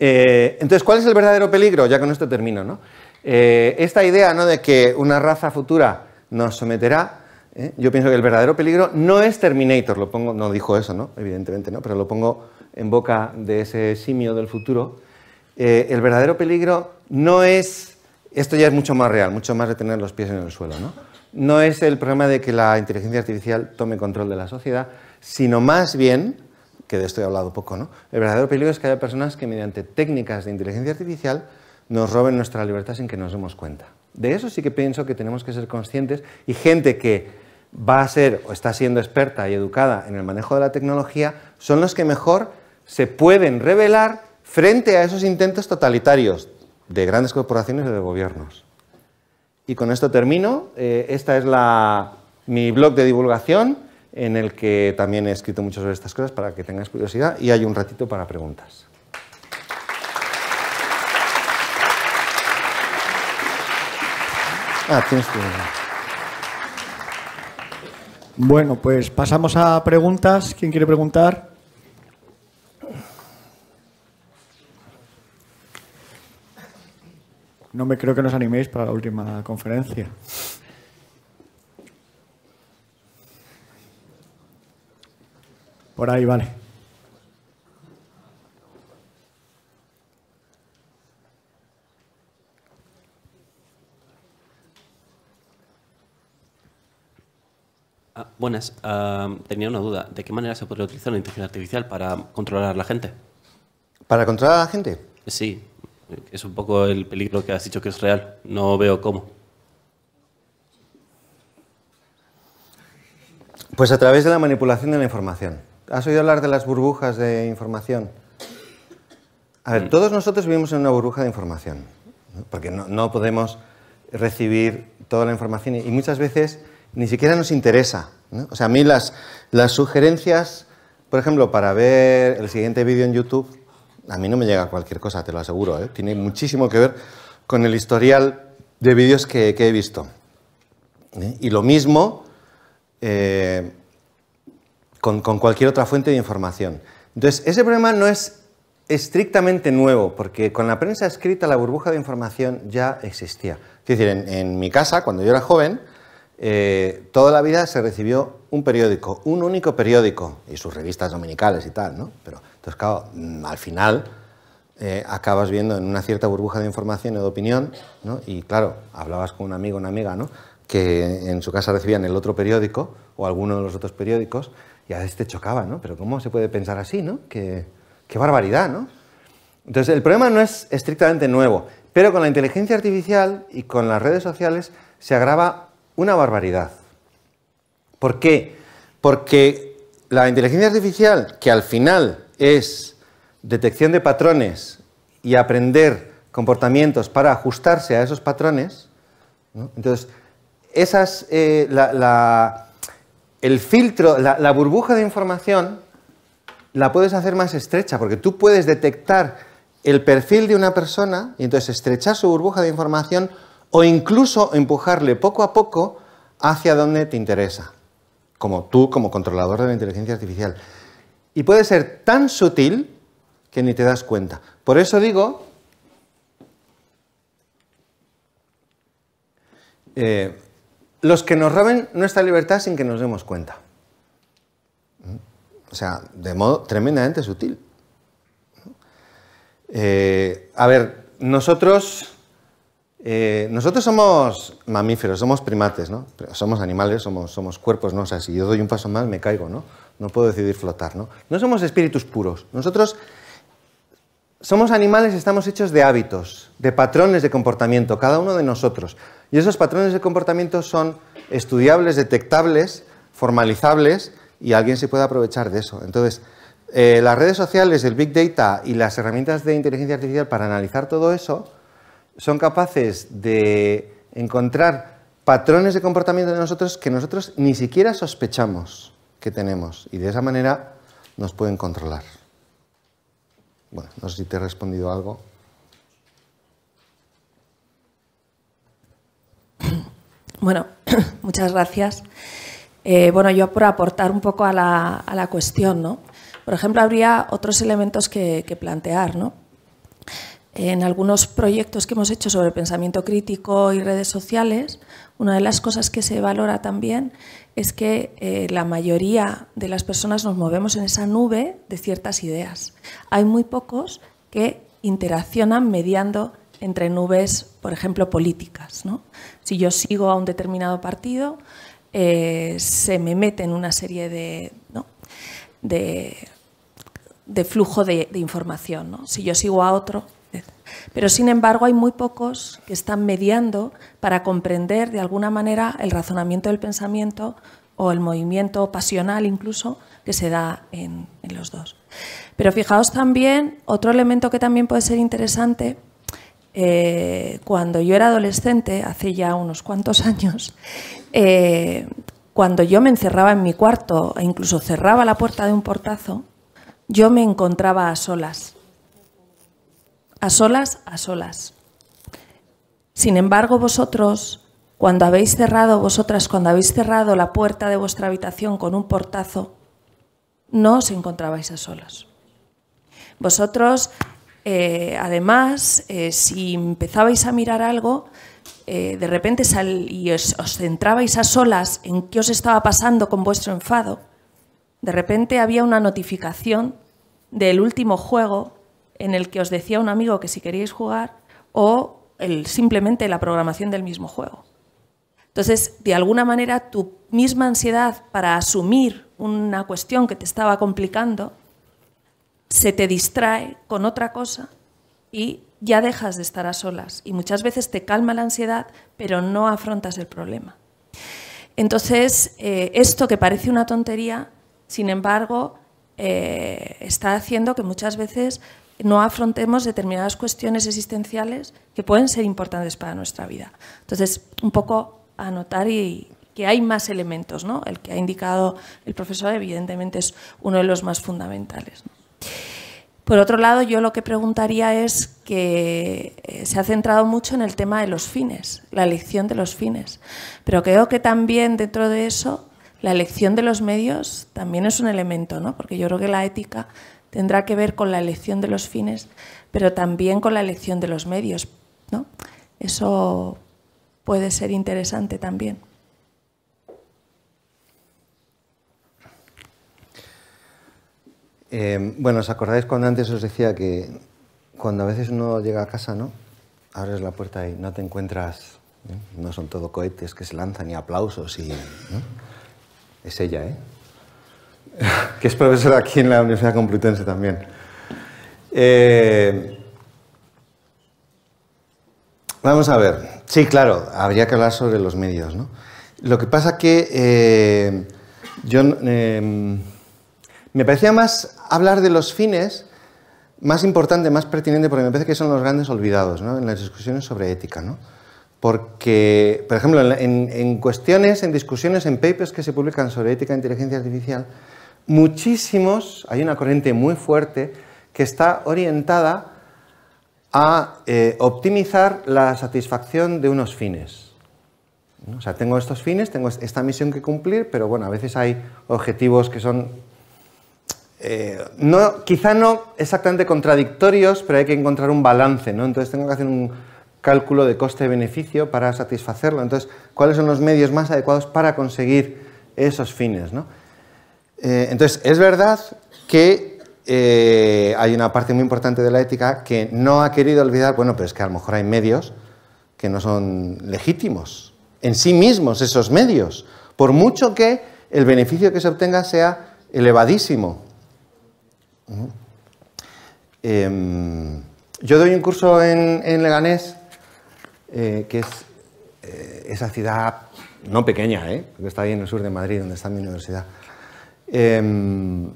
Eh, entonces, ¿cuál es el verdadero peligro? Ya con esto termino, ¿no? Eh, esta idea ¿no? de que una raza futura nos someterá, ¿eh? yo pienso que el verdadero peligro no es Terminator, lo pongo, no dijo eso, ¿no? Evidentemente, ¿no? Pero lo pongo en boca de ese simio del futuro. el verdadero peligro no es. Esto ya es mucho más real, mucho más de tener los pies en el suelo, ¿no? No es el problema de que la inteligencia artificial tome control de la sociedad, sino más bien que de esto he hablado poco, ¿no? El verdadero peligro es que haya personas que mediante técnicas de inteligencia artificial nos roben nuestra libertad sin que nos demos cuenta. De eso sí que pienso que tenemos que ser conscientes y gente que va a ser o está siendo experta y educada en el manejo de la tecnología son los que mejor se pueden revelar frente a esos intentos totalitarios de grandes corporaciones o de gobiernos. Y con esto termino. Eh, esta es mi blog de divulgación en el que también he escrito muchas sobre estas cosas para que tengáis curiosidad y hay un ratito para preguntas. Ah, bueno, pues pasamos a preguntas. ¿Quién quiere preguntar? No me creo que nos animéis para la última conferencia. Por ahí, vale. Ah, buenas, ah, tenía una duda. ¿De qué manera se podría utilizar la inteligencia artificial para controlar a la gente? ¿Para controlar a la gente? Sí, es un poco el peligro que has dicho que es real. No veo cómo. Pues a través de la manipulación de la información. ¿Has oído hablar de las burbujas de información? A ver, mm. todos nosotros vivimos en una burbuja de información, porque no, podemos recibir toda la información y, muchas veces ni siquiera nos interesa. O sea, a mí las, sugerencias, por ejemplo, para ver el siguiente vídeo en YouTube, a mí no me llega cualquier cosa, te lo aseguro. ¿eh? Tiene muchísimo que ver con el historial de vídeos que, he visto. ¿eh? Y lo mismo, eh, con, cualquier otra fuente de información. Entonces, ese problema no es estrictamente nuevo, porque con la prensa escrita la burbuja de información ya existía. Es decir, en, mi casa, cuando yo era joven, eh, toda la vida se recibió un periódico, un único periódico, y sus revistas dominicales y tal, ¿no? Pero, entonces, claro, mm, al final eh, acabas viendo en una cierta burbuja de información y de opinión, ¿no? Y claro, hablabas con un amigo, una amiga, ¿no? Que en su casa recibían el otro periódico o alguno de los otros periódicos, y a veces chocaba, ¿no? Pero ¿cómo se puede pensar así, ¿no? Qué, barbaridad, ¿no? Entonces, el problema no es estrictamente nuevo, pero con la inteligencia artificial y con las redes sociales se agrava una barbaridad. ¿Por qué? Porque la inteligencia artificial, que al final es detección de patrones y aprender comportamientos para ajustarse a esos patrones, entonces esas, eh, la, el filtro, la, burbuja de información la puedes hacer más estrecha, porque tú puedes detectar el perfil de una persona y entonces estrechar su burbuja de información o incluso empujarle poco a poco hacia donde te interesa, como tú, como controlador de la inteligencia artificial. Y puede ser tan sutil que ni te das cuenta. Por eso digo, eh, los que nos roben nuestra libertad sin que nos demos cuenta. O sea, de modo tremendamente sutil. Eh, a ver, nosotros, eh, nosotros somos mamíferos, somos primates, ¿no? Somos animales, somos, somos cuerpos, ¿no? O sea, si yo doy un paso más me caigo, ¿no? No puedo decidir flotar, ¿no? No somos espíritus puros. Nosotros somos animales, estamos hechos de hábitos, de patrones de comportamiento, cada uno de nosotros. Y esos patrones de comportamiento son estudiables, detectables, formalizables y alguien se puede aprovechar de eso. Entonces, eh, las redes sociales, el Big Data y las herramientas de inteligencia artificial para analizar todo eso son capaces de encontrar patrones de comportamiento de nosotros que nosotros ni siquiera sospechamos que tenemos y de esa manera nos pueden controlar. Bueno, no sé si te he respondido algo. Bueno, muchas gracias. Eh, bueno, yo por aportar un poco a la, cuestión, ¿no? Por ejemplo, habría otros elementos que, plantear, ¿no? En algunos proyectos que hemos hecho sobre pensamiento crítico y redes sociales, una de las cosas que se valora también es que eh, la mayoría de las personas nos movemos en esa nube de ciertas ideas. Hay muy pocos que interaccionan mediando entre nubes, por ejemplo, políticas. Si yo sigo a un determinado partido, eh, se me mete en una serie de, de, flujo de, información. Si yo sigo a otro, eh. pero sin embargo hay muy pocos que están mediando para comprender de alguna manera el razonamiento del pensamiento o el movimiento pasional incluso que se da en, en los dos. Pero fijaos también, otro elemento que también puede ser interesante eh, cuando yo era adolescente, hace ya unos cuantos años, eh, cuando yo me encerraba en mi cuarto e incluso cerraba la puerta de un portazo, yo me encontraba a solas. A solas, a solas. Sin embargo, vosotros, cuando habéis cerrado, vosotras, cuando habéis cerrado la puerta de vuestra habitación con un portazo, no os encontrabais a solas. Vosotros eh, además, eh, si empezabais a mirar algo, eh, de repente y os, centrabais a solas en qué os estaba pasando con vuestro enfado, de repente había una notificación del último juego en el que os decía un amigo que si queríais jugar o simplemente la programación del mismo juego. Entonces, de alguna manera, tu misma ansiedad para asumir una cuestión que te estaba complicando se te distrae con otra cosa y ya dejas de estar a solas. Y muchas veces te calma la ansiedad, pero no afrontas el problema. Entonces, eh, esto que parece una tontería, sin embargo, eh, está haciendo que muchas veces no afrontemos determinadas cuestiones existenciales que pueden ser importantes para nuestra vida. Entonces, un poco anotar y que hay más elementos, ¿no? El que ha indicado el profesor, evidentemente, es uno de los más fundamentales. Por otro lado, yo lo que preguntaría es que eh, se ha centrado mucho en el tema de los fines, la elección de los fines, pero creo que también dentro de eso la elección de los medios también es un elemento, ¿no? porque yo creo que la ética tendrá que ver con la elección de los fines, pero también con la elección de los medios. ¿no? Eso puede ser interesante también. Em, bueno, ¿os acordáis cuando antes os decía que cuando a veces uno llega a casa, ¿no? Abres la puerta y no te encuentras, ¿eh? no son todo cohetes que se lanzan y aplausos y... Es ella, ¿eh? que es profesora aquí en la Universidad Complutense también. Eh, vamos a ver. Sí, claro, habría que hablar sobre los medios, ¿no? Lo que pasa que eh, yo em, me parecía más hablar de los fines más importante, más pertinente, porque me parece que son los grandes olvidados en las discusiones sobre ética. Porque, por ejemplo, en, cuestiones, en discusiones, en papers que se publican sobre ética e inteligencia artificial, muchísimos, hay una corriente muy fuerte que está orientada a eh, optimizar la satisfacción de unos fines. O sea, tengo estos fines, tengo esta misión que cumplir, pero bueno, a veces hay objetivos que son eh, no, quizá no exactamente contradictorios, pero hay que encontrar un balance, ¿no? Entonces tengo que hacer un cálculo de coste-beneficio para satisfacerlo. Entonces, ¿cuáles son los medios más adecuados para conseguir esos fines? Eh, entonces, es verdad que eh, hay una parte muy importante de la ética que no ha querido olvidar, bueno, pero que a lo mejor hay medios que no son legítimos en sí mismos esos medios, por mucho que el beneficio que se obtenga sea elevadísimo. Em, yo doy un curso en, Leganés, eh, que es eh, esa ciudad no pequeña, eh, porque está ahí en el sur de Madrid, donde está mi universidad. Em,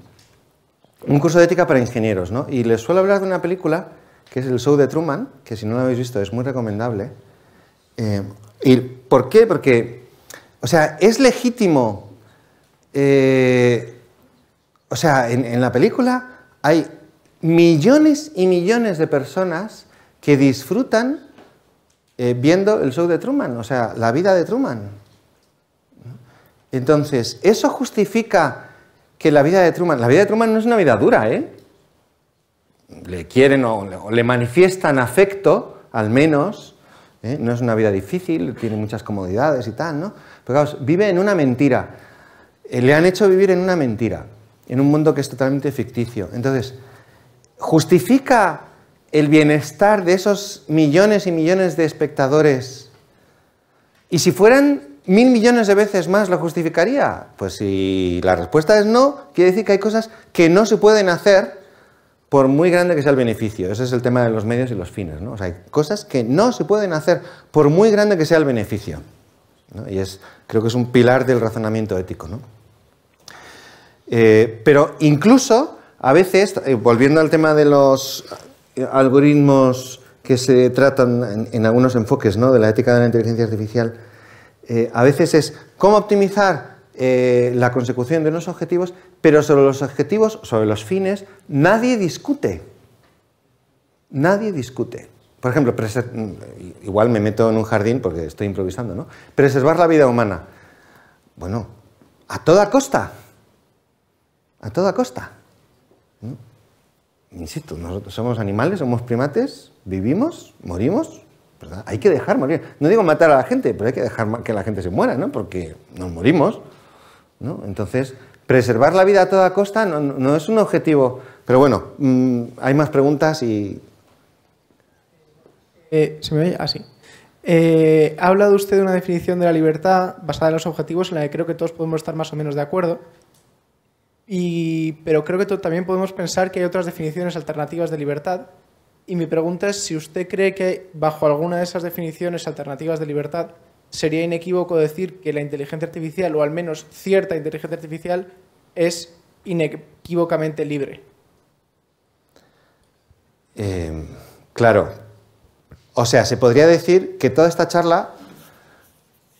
un curso de ética para ingenieros, ¿no? Y les suelo hablar de una película que es El Show de Truman, que si no lo habéis visto es muy recomendable. Em, ¿Y por qué? Porque, o sea, es legítimo o sea, en, la película hay millones y millones de personas que disfrutan eh, viendo el show de Truman, o sea, la vida de Truman. Entonces, ¿eso justifica que la vida de Truman, la vida de Truman no es una vida dura, ¿eh? Le quieren o le manifiestan afecto, al menos, ¿eh? no es una vida difícil, tiene muchas comodidades y tal, ¿no? Pero claro, vive en una mentira, eh, le han hecho vivir en una mentira en un mundo que es totalmente ficticio. Entonces, ¿justifica el bienestar de esos millones y millones de espectadores? Y si fueran mil millones de veces más, ¿lo justificaría? Pues si la respuesta es no, quiere decir que hay cosas que no se pueden hacer por muy grande que sea el beneficio. Ese es el tema de los medios y los fines. ¿no? O sea, hay cosas que no se pueden hacer por muy grande que sea el beneficio. Y es, creo que es un pilar del razonamiento ético. ¿no? Eh, pero incluso, a veces, eh, volviendo al tema de los eh, algoritmos que se tratan en, algunos enfoques ¿no? de la ética de la inteligencia artificial, a veces es cómo optimizar la consecución de unos objetivos, pero sobre los objetivos, sobre los fines, nadie discute. Nadie discute. Por ejemplo, mm, igual me meto en un jardín porque estoy improvisando, ¿no? Preservar la vida humana. Bueno, a toda costa a toda costa. ¿Mm? Insisto, nosotros somos animales, somos primates, vivimos, morimos, Hay que dejar morir. No digo matar a la gente, pero hay que dejar que la gente se muera, ¿no? Porque nos morimos, Entonces, preservar la vida a toda costa no, no es un objetivo. Pero bueno, mm, hay más preguntas y... Eh, ¿Se me oye? Ah, sí. Eh, ha hablado usted de una definición de la libertad basada en los objetivos en la que creo que todos podemos estar más o menos de acuerdo. Y, pero creo que también podemos pensar que hay otras definiciones alternativas de libertad. Y mi pregunta es si usted cree que bajo alguna de esas definiciones alternativas de libertad sería inequívoco decir que la inteligencia artificial, o al menos cierta inteligencia artificial, es inequívocamente libre. Eh, claro. O sea, se podría decir que toda esta charla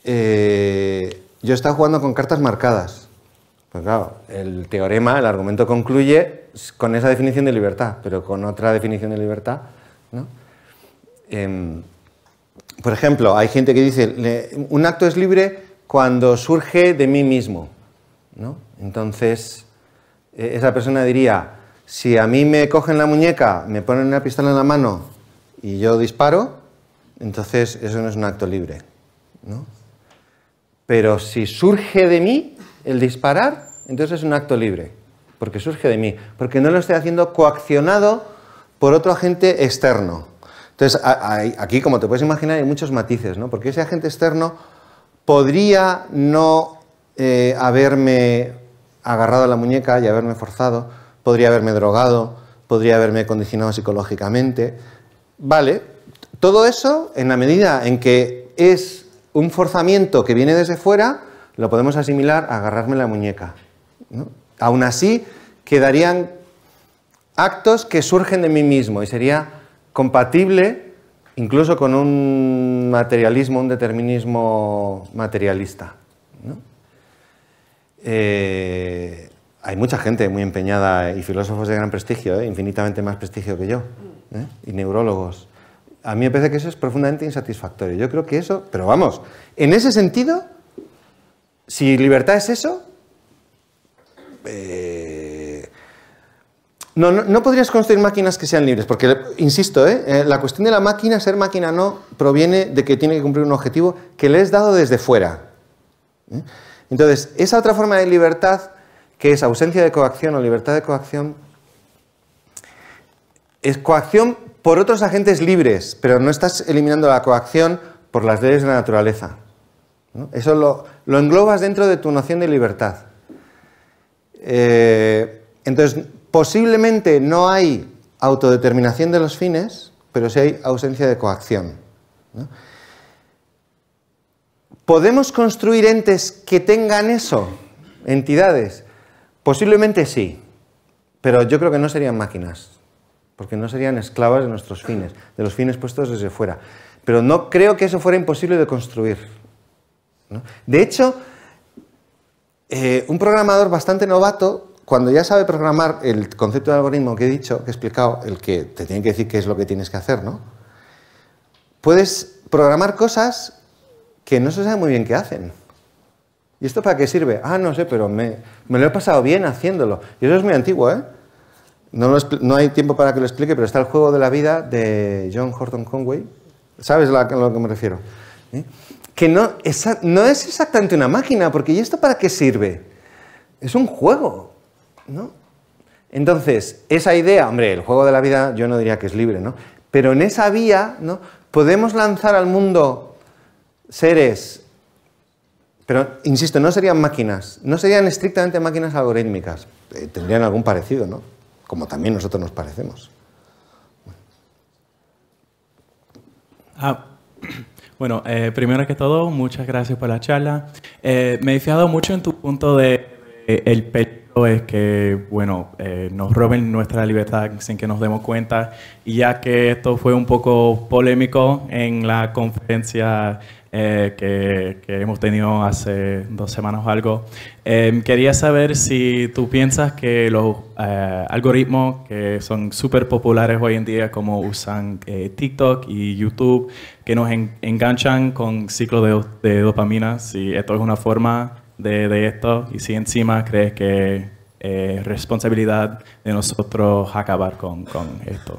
eh, yo estaba jugando con cartas marcadas. Pues el teorema, el argumento concluye con esa definición de libertad, pero con otra definición de libertad. Em, por ejemplo, hay gente que dice, un acto es libre cuando surge de mí mismo. Entonces, e, esa persona diría, si a mí me cogen la muñeca, me ponen una pistola en la mano y yo disparo, entonces eso no es un acto libre. Pero si surge de mí, el disparar, entonces es un acto libre, porque surge de mí, porque no lo estoy haciendo coaccionado por otro agente externo. Entonces, aquí, como te puedes imaginar, hay muchos matices, ¿no? Porque ese agente externo podría no eh, haberme agarrado la muñeca y haberme forzado, podría haberme drogado, podría haberme condicionado psicológicamente. Vale, todo eso en la medida en que es un forzamiento que viene desde fuera, lo podemos asimilar a agarrarme la muñeca. Aún así, quedarían actos que surgen de mí mismo y sería compatible incluso con un materialismo, un determinismo materialista. Eh, hay mucha gente muy empeñada y filósofos de gran prestigio, ¿eh? infinitamente más prestigio que yo, ¿eh? y neurólogos. A mí me parece que eso es profundamente insatisfactorio. Yo creo que eso, pero vamos, en ese sentido si libertad es eso, eh, no, podrías construir máquinas que sean libres, porque, insisto, eh, eh, la cuestión de la máquina, ser máquina no, proviene de que tiene que cumplir un objetivo que le es dado desde fuera. Entonces, esa otra forma de libertad, que es ausencia de coacción o libertad de coacción, es coacción por otros agentes libres, pero no estás eliminando la coacción por las leyes de la naturaleza. Eso lo, englobas dentro de tu noción de libertad. Eh, entonces, posiblemente no hay autodeterminación de los fines, pero sí hay ausencia de coacción. ¿Podemos construir entes que tengan eso? ¿Entidades? Posiblemente sí, pero yo creo que no serían máquinas, porque no serían esclavas de nuestros fines, de los fines puestos desde fuera. Pero no creo que eso fuera imposible de construir. De hecho, eh, un programador bastante novato, cuando ya sabe programar el concepto de algoritmo que he dicho, que he explicado, el que te tiene que decir qué es lo que tienes que hacer, ¿no? Puedes programar cosas que no se sabe muy bien qué hacen. ¿Y esto para qué sirve? Ah, no sé, pero me, lo he pasado bien haciéndolo. Y eso es muy antiguo, ¿eh? No, hay tiempo para que lo explique, pero está el juego de la vida de John Horton Conway. ¿Sabes a lo que me refiero? ¿Eh? que no, es exactamente una máquina, porque ¿y esto para qué sirve? Es un juego, ¿no? Entonces, esa idea, hombre, el juego de la vida yo no diría que es libre, ¿no? Pero en esa vía, ¿no? Podemos lanzar al mundo seres, pero insisto, no serían máquinas, no serían estrictamente máquinas algorítmicas, eh, tendrían algún parecido, ¿no? Como también nosotros nos parecemos. Ah. Bueno, eh, primero que todo, muchas gracias por la charla. Eh, me he fijado mucho en tu punto de, de el peligro es que, bueno, eh, nos roben nuestra libertad sin que nos demos cuenta. Y ya que esto fue un poco polémico en la conferencia eh, que, hemos tenido hace dos semanas o algo. Em, quería saber si tú piensas que los eh, algoritmos que son súper populares hoy en día, como usan eh, TikTok y YouTube, que nos enganchan con ciclos de, dopamina, si esto es una forma de, esto y si encima crees que es responsabilidad de nosotros acabar con esto.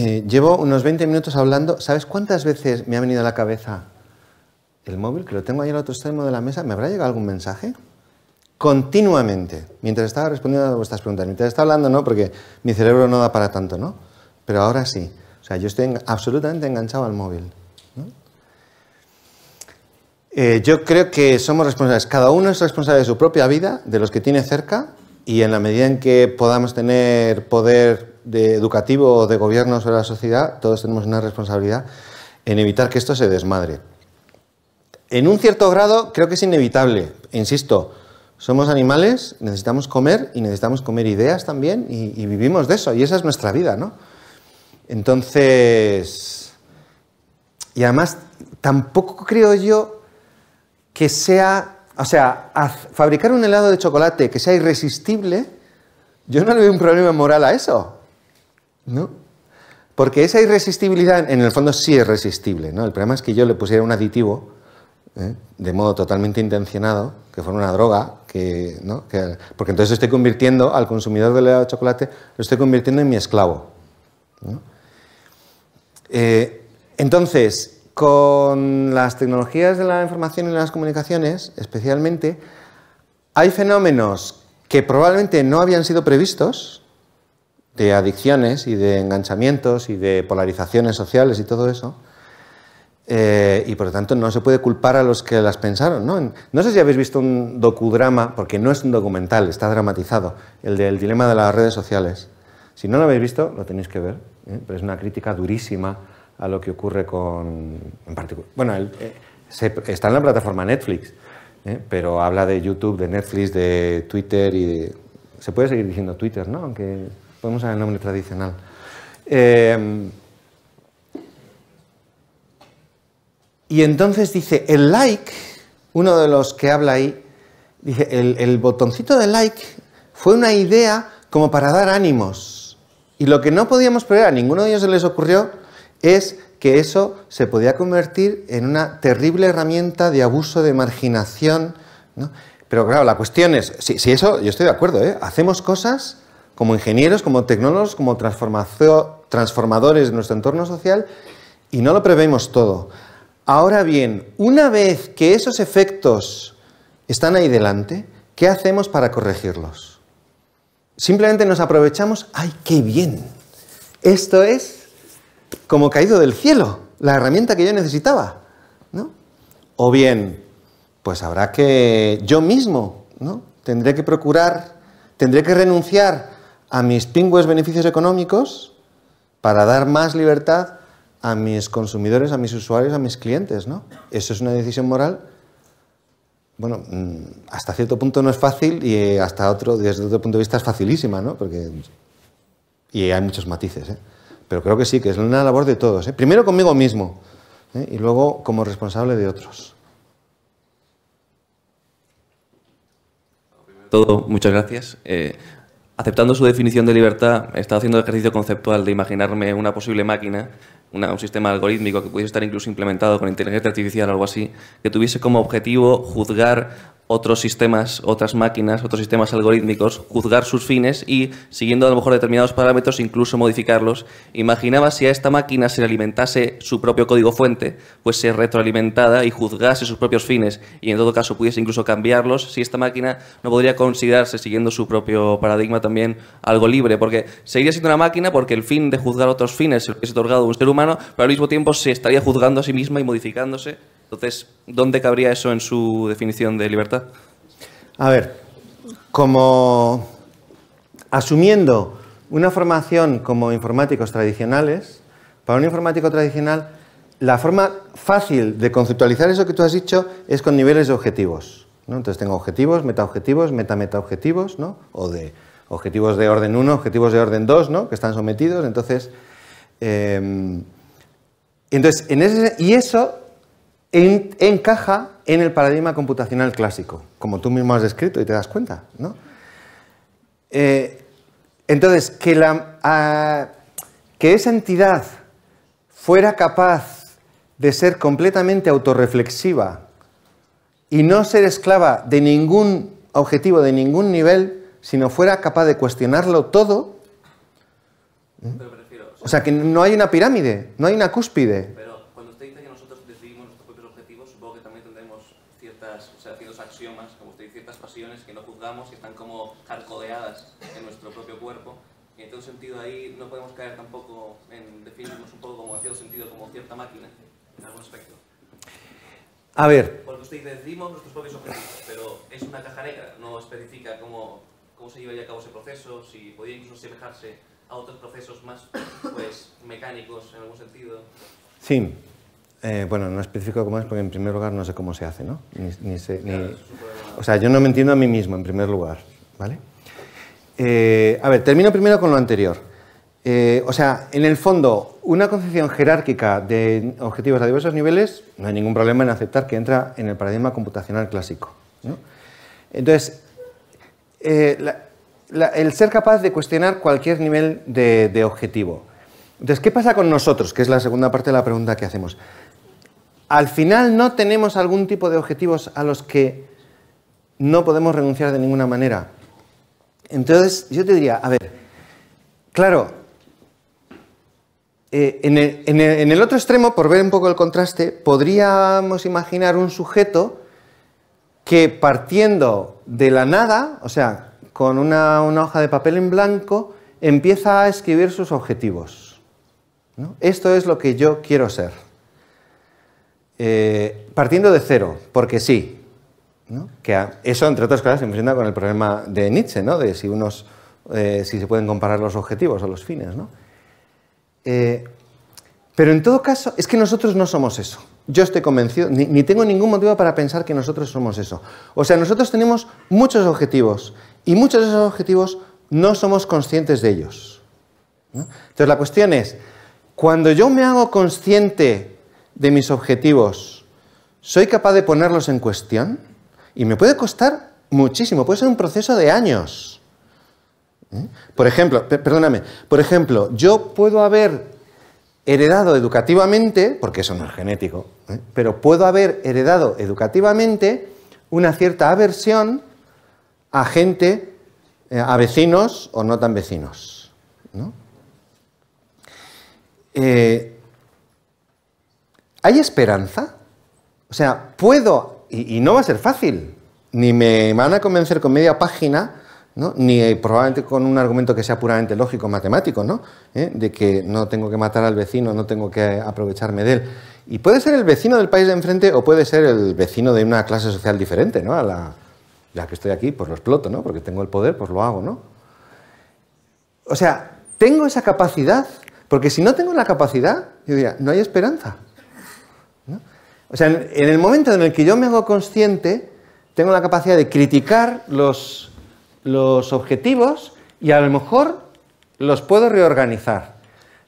Eh, llevo unos 20 minutos hablando. ¿Sabes cuántas veces me ha venido a la cabeza el móvil, que lo tengo ahí al otro extremo de la mesa? ¿Me habrá llegado algún mensaje? Continuamente, mientras estaba respondiendo a vuestras preguntas. Mientras estaba hablando, no, porque mi cerebro no da para tanto, ¿no? Pero ahora sí. O sea, yo estoy absolutamente enganchado al móvil. Eh, yo creo que somos responsables. Cada uno es responsable de su propia vida, de los que tiene cerca, y en la medida en que podamos tener poder de educativo o de gobierno sobre la sociedad, todos tenemos una responsabilidad en evitar que esto se desmadre. En un cierto grado creo que es inevitable, insisto, somos animales, necesitamos comer y necesitamos comer ideas también y, vivimos de eso y esa es nuestra vida, ¿no? Entonces, y además tampoco creo yo que sea, o sea, fabricar un helado de chocolate que sea irresistible, yo no le veo un problema moral a eso. ¿no? Porque esa irresistibilidad en el fondo sí es resistible, ¿no? El problema es que yo le pusiera un aditivo ¿eh? de modo totalmente intencionado, que fuera una droga, que, ¿no? porque entonces estoy convirtiendo al consumidor del helado de chocolate, lo estoy convirtiendo en mi esclavo. Eh, entonces, con las tecnologías de la información y las comunicaciones, especialmente, hay fenómenos que probablemente no habían sido previstos, de adicciones y de enganchamientos y de polarizaciones sociales y todo eso. Eh, y por lo tanto no se puede culpar a los que las pensaron. ¿no? no sé si habéis visto un docudrama, porque no es un documental, está dramatizado, el del dilema de las redes sociales. Si no lo habéis visto, lo tenéis que ver, ¿eh? pero es una crítica durísima a lo que ocurre con... En particular, bueno, eh, está en la plataforma Netflix, pero habla de YouTube, de Netflix, de Twitter y Se puede seguir diciendo Twitter, ¿no? Aunque Podemos usar el nombre tradicional. Em, y entonces dice, el like, uno de los que habla ahí, dice, el, botoncito de like fue una idea como para dar ánimos. Y lo que no podíamos prever, a ninguno de ellos se les ocurrió, es que eso se podía convertir en una terrible herramienta de abuso, de marginación. Pero claro, la cuestión es, si, eso, yo estoy de acuerdo, ¿eh? hacemos cosas como ingenieros, como tecnólogos, como transformadores de nuestro entorno social y no lo prevemos todo. Ahora bien, una vez que esos efectos están ahí delante, ¿qué hacemos para corregirlos? Simplemente nos aprovechamos, ¡ay, qué bien! Esto es como caído del cielo, la herramienta que yo necesitaba, ¿no? O bien, pues habrá que yo mismo, ¿no? Tendré que procurar, tendré que renunciar a mis pingües beneficios económicos para dar más libertad a mis consumidores, a mis usuarios, a mis clientes, ¿no? Eso es una decisión moral. Bueno, mm, hasta cierto punto no es fácil y eh, hasta otro, desde otro punto de vista es facilísima, ¿no? Porque y hay muchos matices, ¿eh? Pero creo que sí, que es una labor de todos, ¿eh? Primero conmigo mismo ¿eh? y luego como responsable de otros. Todo, muchas gracias aceptando su definición de libertad, he estado haciendo el ejercicio conceptual de imaginarme una posible máquina, un sistema algorítmico que pudiese estar incluso implementado con inteligencia artificial o algo así, que tuviese como objetivo juzgar otros sistemas, otras máquinas, otros sistemas algorítmicos, juzgar sus fines y, siguiendo a lo mejor determinados parámetros, incluso modificarlos. Imaginaba si a esta máquina se le alimentase su propio código fuente, pues se retroalimentada y juzgase sus propios fines y, en todo caso, pudiese incluso cambiarlos, si esta máquina no podría considerarse, siguiendo su propio paradigma también, algo libre, porque seguiría siendo una máquina porque el fin de juzgar otros fines se otorgado a un ser humano, pero al mismo tiempo se estaría juzgando a sí misma y modificándose entonces, ¿dónde cabría eso en su definición de libertad? A ver, como asumiendo una formación como informáticos tradicionales, para un informático tradicional, la forma fácil de conceptualizar eso que tú has dicho es con niveles de objetivos. ¿no? Entonces tengo objetivos, metaobjetivos, meta-metaobjetivos, ¿no? o de objetivos de orden 1, objetivos de orden 2, ¿no? que están sometidos. Entonces, eh, entonces en ese, y eso encaja en el paradigma computacional clásico, como tú mismo has descrito y te das cuenta. ¿no? Eh, entonces, que, la, ah, que esa entidad fuera capaz de ser completamente autorreflexiva y no ser esclava de ningún objetivo, de ningún nivel, sino fuera capaz de cuestionarlo todo. o, o sea, que no hay una pirámide, no hay una cúspide. que están como carcodeadas en nuestro propio cuerpo. Y en todo sentido ahí no podemos caer tampoco en definirnos un poco como en cierto sentido como cierta máquina, en algún aspecto. A ver. Porque usted dice, decimos nuestros propios objetivos, pero es una caja negra, no especifica cómo, cómo se llevaría a cabo ese proceso, si podría incluso semejarse a otros procesos más pues, mecánicos en algún sentido. Sí. Eh, bueno, no especifico cómo es porque en primer lugar no sé cómo se hace, ¿no? Ni, ni, ni... O sea, yo no me entiendo a mí mismo, en primer lugar. ¿Vale? Eh, a ver, termino primero con lo anterior. Eh, o sea, en el fondo, una concepción jerárquica de objetivos a diversos niveles, no hay ningún problema en aceptar que entra en el paradigma computacional clásico. Entonces, eh, el ser capaz de cuestionar cualquier nivel de objetivo. Entonces, ¿qué pasa con nosotros? Que es la segunda parte de la pregunta que hacemos. Al final no tenemos algún tipo de objetivos a los que no podemos renunciar de ninguna manera. Entonces, yo te diría, a ver, claro, eh, en, el, otro extremo, por ver un poco el contraste, podríamos imaginar un sujeto que partiendo de la nada, o sea, con una, hoja de papel en blanco, empieza a escribir sus objetivos. Esto es lo que yo quiero ser. Eh, partiendo de cero, porque sí, que eso, entre otras cosas, se enfrenta con el problema de Nietzsche, ¿no? de si, unos, eh, si se pueden comparar los objetivos o los fines. Eh, pero en todo caso, es que nosotros no somos eso. Yo estoy convencido, ni, tengo ningún motivo para pensar que nosotros somos eso. O sea, nosotros tenemos muchos objetivos y muchos de esos objetivos no somos conscientes de ellos. Entonces la cuestión es, cuando yo me hago consciente de mis objetivos, ¿soy capaz de ponerlos en cuestión? Y me puede costar muchísimo, puede ser un proceso de años. ¿Eh? Por ejemplo, perdóname, por ejemplo, yo puedo haber heredado educativamente, porque eso no es genético, ¿eh? pero puedo haber heredado educativamente una cierta aversión a gente, eh, a vecinos o no tan vecinos. ¿Hay esperanza? O sea, ¿puedo y, no va a ser fácil. Ni me van a convencer con media página, ni eh, probablemente con un argumento que sea puramente lógico, matemático, ¿no? ¿Eh? de que no tengo que matar al vecino, no tengo que aprovecharme de él. Y puede ser el vecino del país de enfrente o puede ser el vecino de una clase social diferente, ¿no? A la, que estoy aquí, pues lo exploto, ¿no? Porque tengo el poder, pues lo hago, ¿no? O sea, tengo esa capacidad, porque si no tengo la capacidad, yo diría, no hay esperanza. O sea, en el momento en el que yo me hago consciente, tengo la capacidad de criticar los, objetivos y a lo mejor los puedo reorganizar.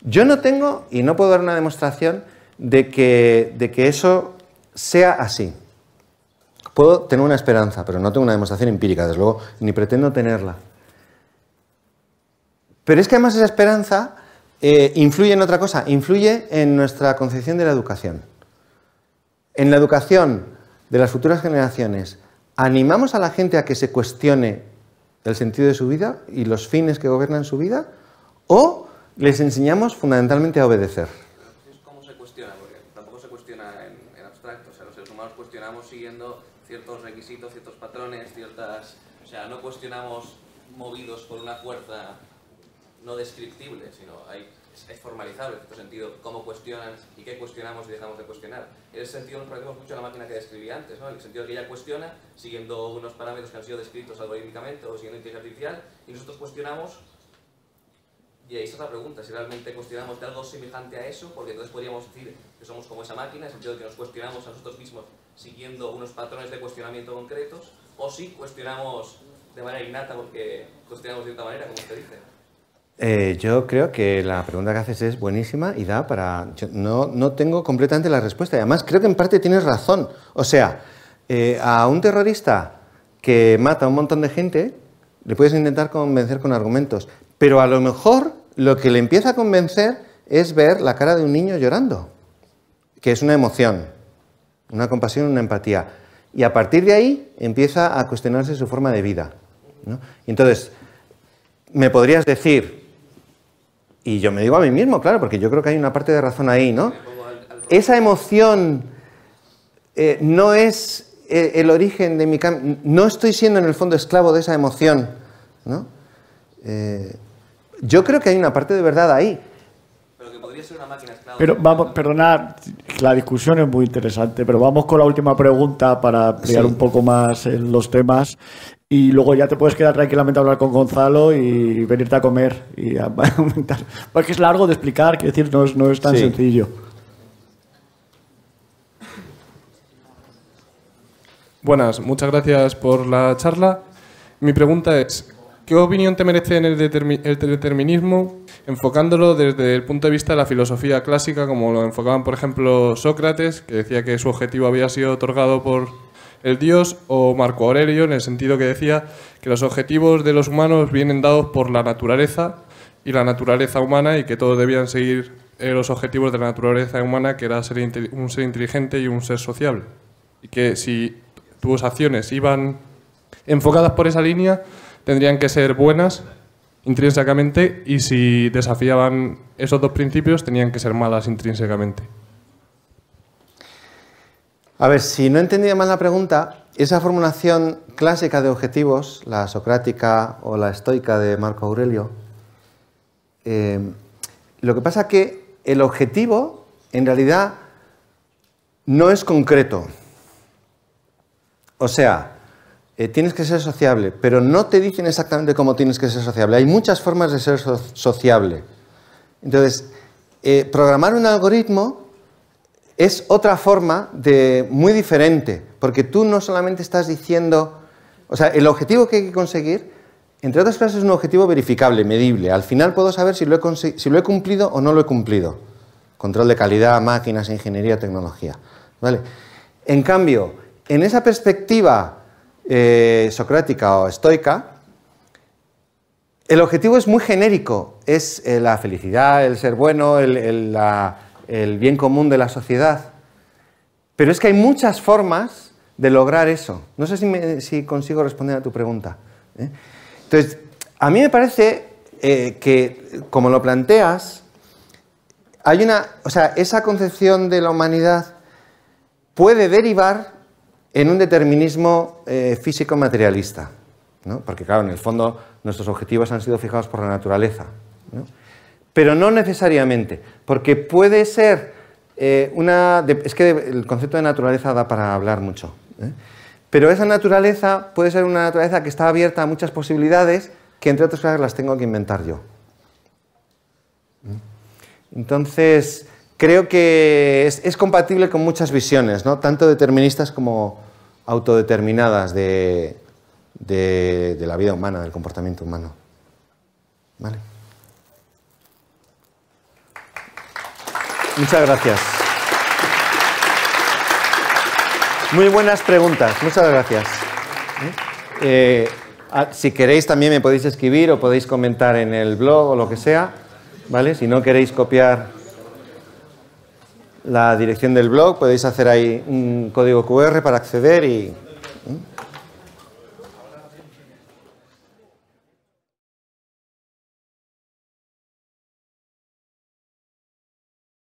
Yo no tengo, y no puedo dar una demostración, de que, eso sea así. Puedo tener una esperanza, pero no tengo una demostración empírica, desde luego, ni pretendo tenerla. Pero es que además esa esperanza eh, influye en otra cosa, influye en nuestra concepción de la educación en la educación de las futuras generaciones animamos a la gente a que se cuestione el sentido de su vida y los fines que gobiernan su vida o les enseñamos fundamentalmente a obedecer. ¿Cómo se cuestiona? Porque tampoco se cuestiona en, en abstracto. O sea, los seres humanos cuestionamos siguiendo ciertos requisitos, ciertos patrones, ciertas... O sea, no cuestionamos movidos por una fuerza no descriptible, sino hay es formalizable en cierto sentido cómo cuestionan y qué cuestionamos y dejamos de cuestionar. En ese sentido nos parecemos mucho a la máquina que describí antes, ¿no? en el sentido de que ella cuestiona siguiendo unos parámetros que han sido descritos algorítmicamente o siguiendo inteligencia artificial y nosotros cuestionamos y ahí está la pregunta, si realmente cuestionamos de algo semejante a eso, porque entonces podríamos decir que somos como esa máquina, en el sentido de que nos cuestionamos a nosotros mismos siguiendo unos patrones de cuestionamiento concretos, o si cuestionamos de manera innata porque cuestionamos de cierta manera, como usted dice. Eh, yo creo que la pregunta que haces es buenísima y da para... no, tengo completamente la respuesta y además creo que en parte tienes razón. O sea, eh, a un terrorista que mata a un montón de gente, le puedes intentar convencer con argumentos, pero a lo mejor lo que le empieza a convencer es ver la cara de un niño llorando, que es una emoción, una compasión, una empatía. Y a partir de ahí empieza a cuestionarse su forma de vida. ¿no? Entonces, me podrías decir, y yo me digo a mí mismo, claro, porque yo creo que hay una parte de razón ahí, ¿no? Esa emoción eh, no es eh, el origen de mi cambio, no estoy siendo en el fondo esclavo de esa emoción, ¿no? Eh, yo creo que hay una parte de verdad ahí. Pero vamos, perdonad, la discusión es muy interesante, pero vamos con la última pregunta para ampliar un poco más en los temas. Y luego ya te puedes quedar tranquilamente a hablar con Gonzalo y venirte a comer y Porque es largo de explicar, quiero decir, no es, tan sencillo. Buenas, muchas gracias por la charla. Mi pregunta es, ¿Qué opinión te merece en el, determinismo, enfocándolo desde el punto de vista de la filosofía clásica, como lo enfocaban, por ejemplo, Sócrates, que decía que su objetivo había sido otorgado por el dios, o Marco Aurelio, en el sentido que decía que los objetivos de los humanos vienen dados por la naturaleza y la naturaleza humana y que todos debían seguir eh, los objetivos de la naturaleza humana, que era ser un ser inteligente y un ser sociable. Y que si tus acciones iban enfocadas por esa línea, tendrían que ser buenas intrínsecamente y si desafiaban esos dos principios tenían que ser malas intrínsecamente. A ver, si no entendía mal la pregunta, esa formulación clásica de objetivos, la socrática o la estoica de Marco Aurelio, eh, lo que pasa es que el objetivo en realidad no es concreto. O sea, eh, tienes que ser sociable, pero no te dicen exactamente cómo tienes que ser sociable. Hay muchas formas de ser sociable. Entonces, eh, programar un algoritmo es otra forma de muy diferente, porque tú no solamente estás diciendo, o sea, el objetivo que hay que conseguir, entre otras cosas, es un objetivo verificable, medible. Al final puedo saber si lo he, si lo he cumplido o no lo he cumplido. Control de calidad, máquinas, ingeniería, tecnología. ¿Vale? En cambio, en esa perspectiva eh, socrática o estoica, el objetivo es muy genérico, es eh, la felicidad, el ser bueno, el, bien común de la sociedad. Pero es que hay muchas formas de lograr eso. No sé si, consigo responder a tu pregunta. ¿eh? Entonces, a mí me parece que, como lo planteas, hay una, o sea, esa concepción de la humanidad puede derivar en un determinismo eh, físico-materialista, porque claro, en el fondo nuestros objetivos han sido fijados por la naturaleza, pero no necesariamente, porque puede ser eh, una... es que el concepto de naturaleza da para hablar mucho, ¿eh? pero esa naturaleza puede ser una naturaleza que está abierta a muchas posibilidades que entre otras cosas las tengo que inventar yo. Entonces, creo que es, compatible con muchas visiones, ¿no? tanto deterministas como autodeterminadas de, la vida humana, del comportamiento humano. Muchas gracias. Muy buenas preguntas, muchas gracias. ¿Eh? Eh, si queréis también me podéis escribir o podéis comentar en el blog o lo que sea, ¿vale? Si no queréis copiar la dirección del blog, podéis hacer ahí un código QR para acceder y... ¿eh?